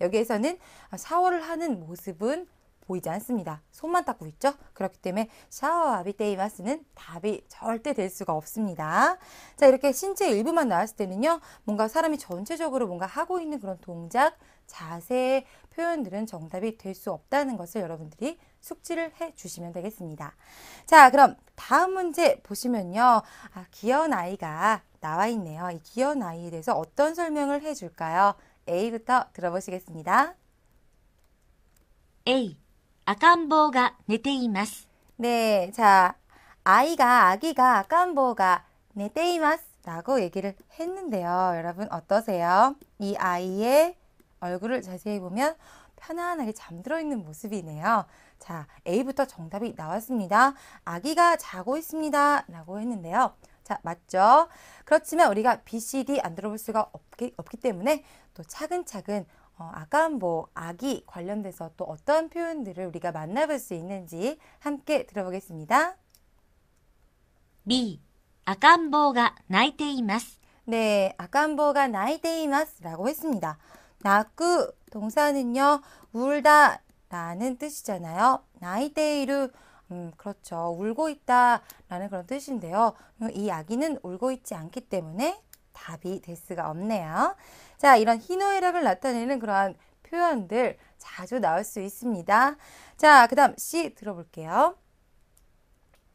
여기에서는 샤워를 하는 모습은 보이지 않습니다. 손만 닦고 있죠? 그렇기 때문에 샤워와 비데이마스는 답이 절대 될 수가 없습니다. 자, 이렇게 신체 일부만 나왔을 때는요, 뭔가 사람이 전체적으로 뭔가 하고 있는 그런 동작, 자세 표현들은 정답이 될 수 없다는 것을 여러분들이 숙지를 해 주시면 되겠습니다. 자, 그럼 다음 문제 보시면요. 아, 귀여운 아이가 나와 있네요. 이 귀여운 아이에 대해서 어떤 설명을 해 줄까요? A부터 들어보시겠습니다. A. 아까보가 네테이마스. 네, 자, 아이가 아기가 아까보가 네테이마스 라고 얘기를 했는데요. 여러분 어떠세요? 이 아이의 얼굴을 자세히 보면 편안하게 잠들어 있는 모습이네요. 자, A부터 정답이 나왔습니다. 아기가 자고 있습니다. 라고 했는데요. 자, 맞죠? 그렇지만 우리가 B, C, D 안 들어볼 수가 없기, 없기 때문에 또 차근차근 어, 아까 뭐 아기 관련돼서 또 어떤 표현들을 우리가 만나볼 수 있는지 함께 들어보겠습니다. B. 아간보가 나이테이마스. 네, 아간보가 나이테이마스라고 했습니다. 나쿠 동사는요. 울다 라는 뜻이잖아요. 나이데이루 음, 그렇죠. 울고 있다 라는 그런 뜻인데요. 이 아기는 울고 있지 않기 때문에 답이 될 수가 없네요. 자, 이런 희노애락을 나타내는 그러한 표현들 자주 나올 수 있습니다. 자, 그 다음 C 들어볼게요.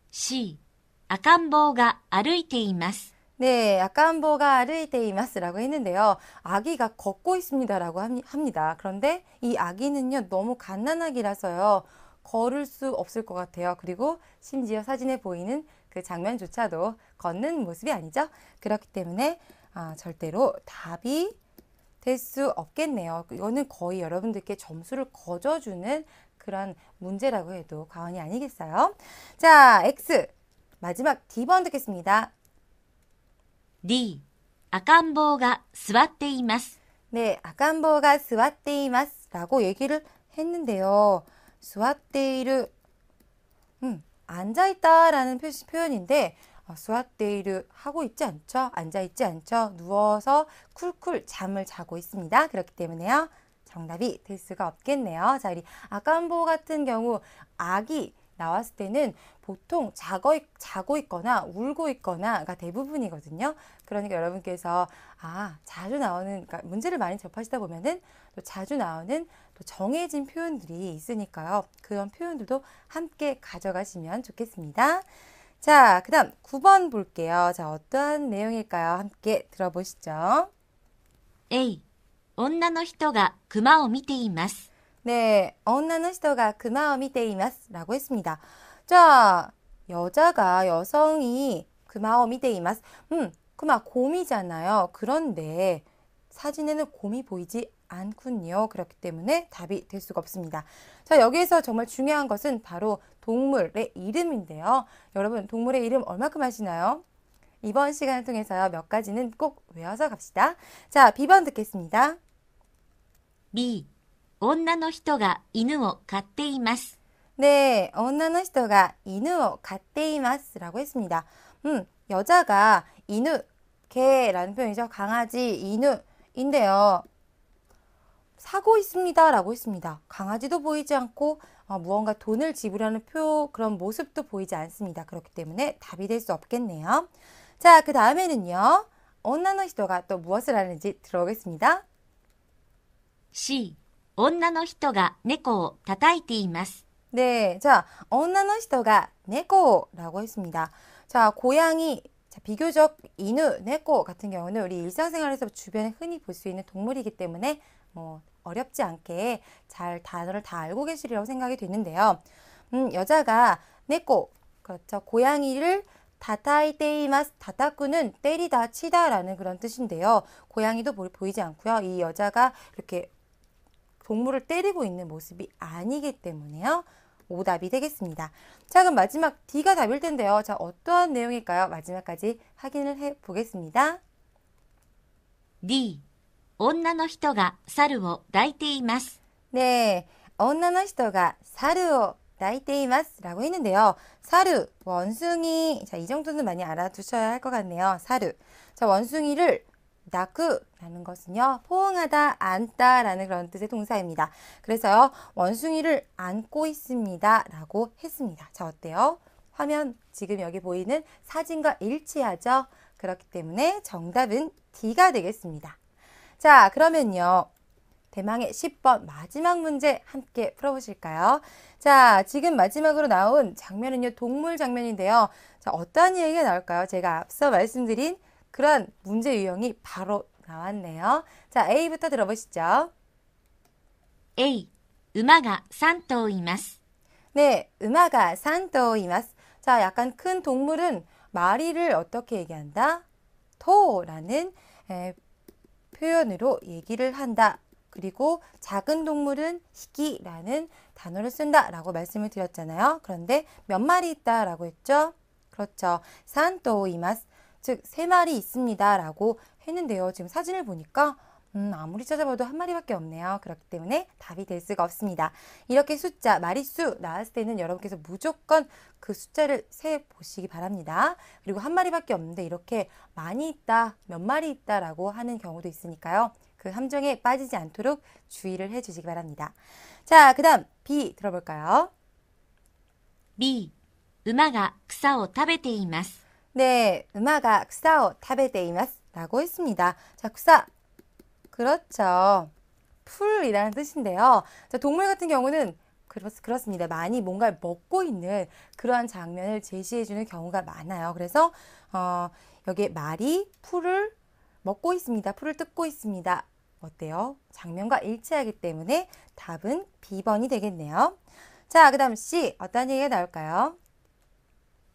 C. 赤ん坊が歩いています。 네, 아간한보가 르이데이마스라고 했는데요. 아기가 걷고 있습니다라고 합니다. 그런데 이 아기는요, 너무 갓난아기라서요. 걸을 수 없을 것 같아요. 그리고 심지어 사진에 보이는 그 장면조차도 걷는 모습이 아니죠. 그렇기 때문에 아, 절대로 답이 될 수 없겠네요. 이거는 거의 여러분들께 점수를 거져주는 그런 문제라고 해도 과언이 아니겠어요. 자, X 마지막 D번 듣겠습니다. D. 아까 한보가 스왓데이마 네, 아까한보가 스왓데이마라고 얘기를 했는데요. 스왓데이르 음, 앉아 있다라는 표현인데 스왓데이르 하고 있지 않죠? 앉아 있지 않죠? 누워서 쿨쿨 잠을 자고 있습니다. 그렇기 때문에요. 정답이 될 수가 없겠네요. 자, 우리 아까보 같은 경우 아기 나왔을 때는 보통 자거, 자고 있거나 울고 있거나가 대부분이거든요. 그러니까 여러분께서 아 자주 나오는 그러니까 문제를 많이 접하시다 보면은 또 자주 나오는 또 정해진 표현들이 있으니까요. 그런 표현들도 함께 가져가시면 좋겠습니다. 자, 그 다음 9번 볼게요. 자, 어떠한 내용일까요? 함께 들어보시죠. A. 女の人が熊を見ています。 네, 언나는 시도가 그마 음이데이마스 라고 했습니다. 자, 여자가, 여성이 그마 음이데이마스 음, 그마 곰이잖아요. 그런데 사진에는 곰이 보이지 않군요. 그렇기 때문에 답이 될 수가 없습니다. 자, 여기에서 정말 중요한 것은 바로 동물의 이름인데요. 여러분, 동물의 이름 얼마큼 아시나요? 이번 시간을 통해서몇 가지는 꼭 외워서 갑시다. 자, 비번 듣겠습니다. 미女の人が犬を飼っています。 네, 女の人가 이누 가테이마스라고 했습니다. 음, 여자가 이 개라는 표현이죠. 강아지 이인데요 사고 있습니다라고 했습니다. 강아지도 보이지 않고 어, 무언가 돈을 지불하는 표 그런 모습도 보이지 않습니다. 그렇기 때문에 답이 될 수 없겠네요. 자, 그 다음에는요. 온나노시도가 또 무엇을 하는지 들어오겠습니다. C 女の人が猫を叩いています。 네, 자, 언나노시토가 네코라고 했습니다. 자, 고양이, 자, 비교적 이누, 같은 경우는 우리 일상생활에서 주변에 흔히 볼 수 있는 동물이기 때문에 뭐 어렵지 않게 잘 단어를 다 알고 계시리라고 생각이 되는데요. 음, 여자가 네 그렇죠, 고양이를 다타이테이마스 다타쿠는 때리다 치다라는 그런 뜻인데요. 고양이도 보이지 않고요. 이 여자가 이렇게 동물을 때리고 있는 모습이 아니기 때문에요. 오답이 되겠습니다. 자, 그럼 마지막 D가 답일 텐데요. 자, 어떠한 내용일까요? 마지막까지 확인을 해 보겠습니다. D. 女の人が猿を抱いています. 네. 女の人が猿を抱いています. 라고 했는데요. 사루, 원숭이. 자, 이 정도는 많이 알아두셔야 할 것 같네요. 사루. 자, 원숭이를 나쿠라는 것은요 포옹하다 안다라는 그런 뜻의 동사입니다. 그래서요 원숭이를 안고 있습니다라고 했습니다. 자 어때요? 화면 지금 여기 보이는 사진과 일치하죠? 그렇기 때문에 정답은 D가 되겠습니다. 자 그러면요 대망의 10번 마지막 문제 함께 풀어보실까요? 자, 지금 마지막으로 나온 장면은요, 동물 장면인데요. 자, 어떤 이야기가 나올까요? 제가 앞서 말씀드린 그런 문제 유형이 바로 나왔네요. 자, A부터 들어보시죠. A. 음악가 산토 이마스. 네, 음악가 산토 이마스. 자, 약간 큰 동물은 마리를 어떻게 얘기한다? 토라는 에, 표현으로 얘기를 한다. 그리고 작은 동물은 희귀라는 단어를 쓴다라고 말씀을 드렸잖아요. 그런데 몇 마리 있다라고 했죠? 그렇죠. 산토 이마스. 즉, 세 마리 있습니다. 라고 했는데요. 지금 사진을 보니까 음, 아무리 찾아봐도 한 마리밖에 없네요. 그렇기 때문에 답이 될 수가 없습니다. 이렇게 숫자, 마리수 나왔을 때는 여러분께서 무조건 그 숫자를 세 보시기 바랍니다. 그리고 한 마리밖에 없는데 이렇게 많이 있다, 몇 마리 있다라고 하는 경우도 있으니까요. 그 함정에 빠지지 않도록 주의를 해주시기 바랍니다. 자, 그 다음 B 들어볼까요? B. 馬が草を食べています。 네, 음아가 쿠사오 타베데이마스 라고 했습니다. 자, 쿠사. 그렇죠. 풀이라는 뜻인데요. 자, 동물 같은 경우는 그렇, 습니다 많이 뭔가를 먹고 있는 그러한 장면을 제시해주는 경우가 많아요. 그래서 어, 여기에 말이 풀을 먹고 있습니다. 풀을 뜯고 있습니다. 어때요? 장면과 일치하기 때문에 답은 B번이 되겠네요. 자, 그 다음 C. 어떤 얘기가 나올까요?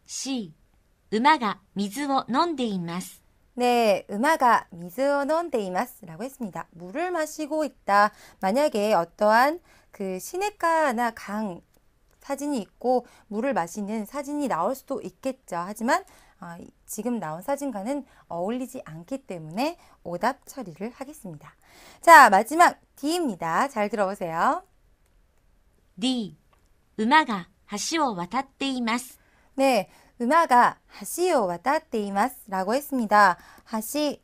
C. 음아가 미즈오 논데이마스. 네, 음아가 미즈오 논데이마스라고 했습니다. 물을 마시고 있다. 만약에 어떠한 그 시내가나 강 사진이 있고 물을 마시는 사진이 나올 수도 있겠죠. 하지만 어, 지금 나온 사진과는 어울리지 않기 때문에 오답 처리를 하겠습니다. 자, 마지막 D입니다. 잘 들어보세요. D. 음아가 하시오 와타테이마스. 네, 음아가 하시오 와다테이마스 라고 했습니다. 하시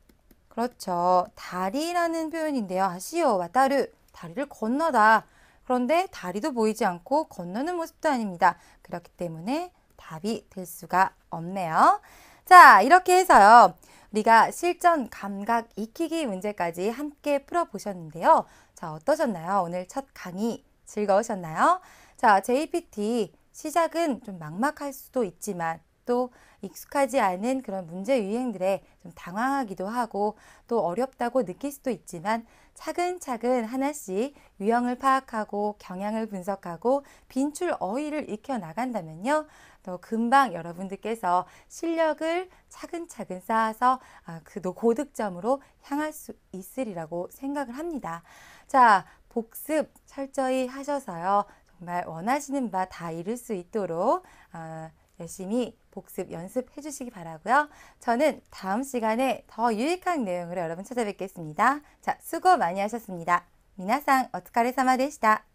그렇죠. 다리라는 표현인데요. 하시오 와다르 다리를 건너다. 그런데 다리도 보이지 않고 건너는 모습도 아닙니다. 그렇기 때문에 답이 될 수가 없네요. 자, 이렇게 해서요. 우리가 실전 감각 익히기 문제까지 함께 풀어보셨는데요. 자, 어떠셨나요? 오늘 첫 강의 즐거우셨나요? 자, JPT 시작은 좀 막막할 수도 있지만 또 익숙하지 않은 그런 문제 유행들에 좀 당황하기도 하고 또 어렵다고 느낄 수도 있지만 차근차근 하나씩 유형을 파악하고 경향을 분석하고 빈출 어휘를 익혀 나간다면요. 또 금방 여러분들께서 실력을 차근차근 쌓아서 그 고득점으로 향할 수 있으리라고 생각을 합니다. 자, 복습 철저히 하셔서요. 정말 원하시는 바 다 이룰 수 있도록 어, 열심히 복습 연습해 주시기 바라고요. 저는 다음 시간에 더 유익한 내용으로 여러분 찾아뵙겠습니다. 자, 수고 많이 하셨습니다. 미나상 어츠카레 사마 데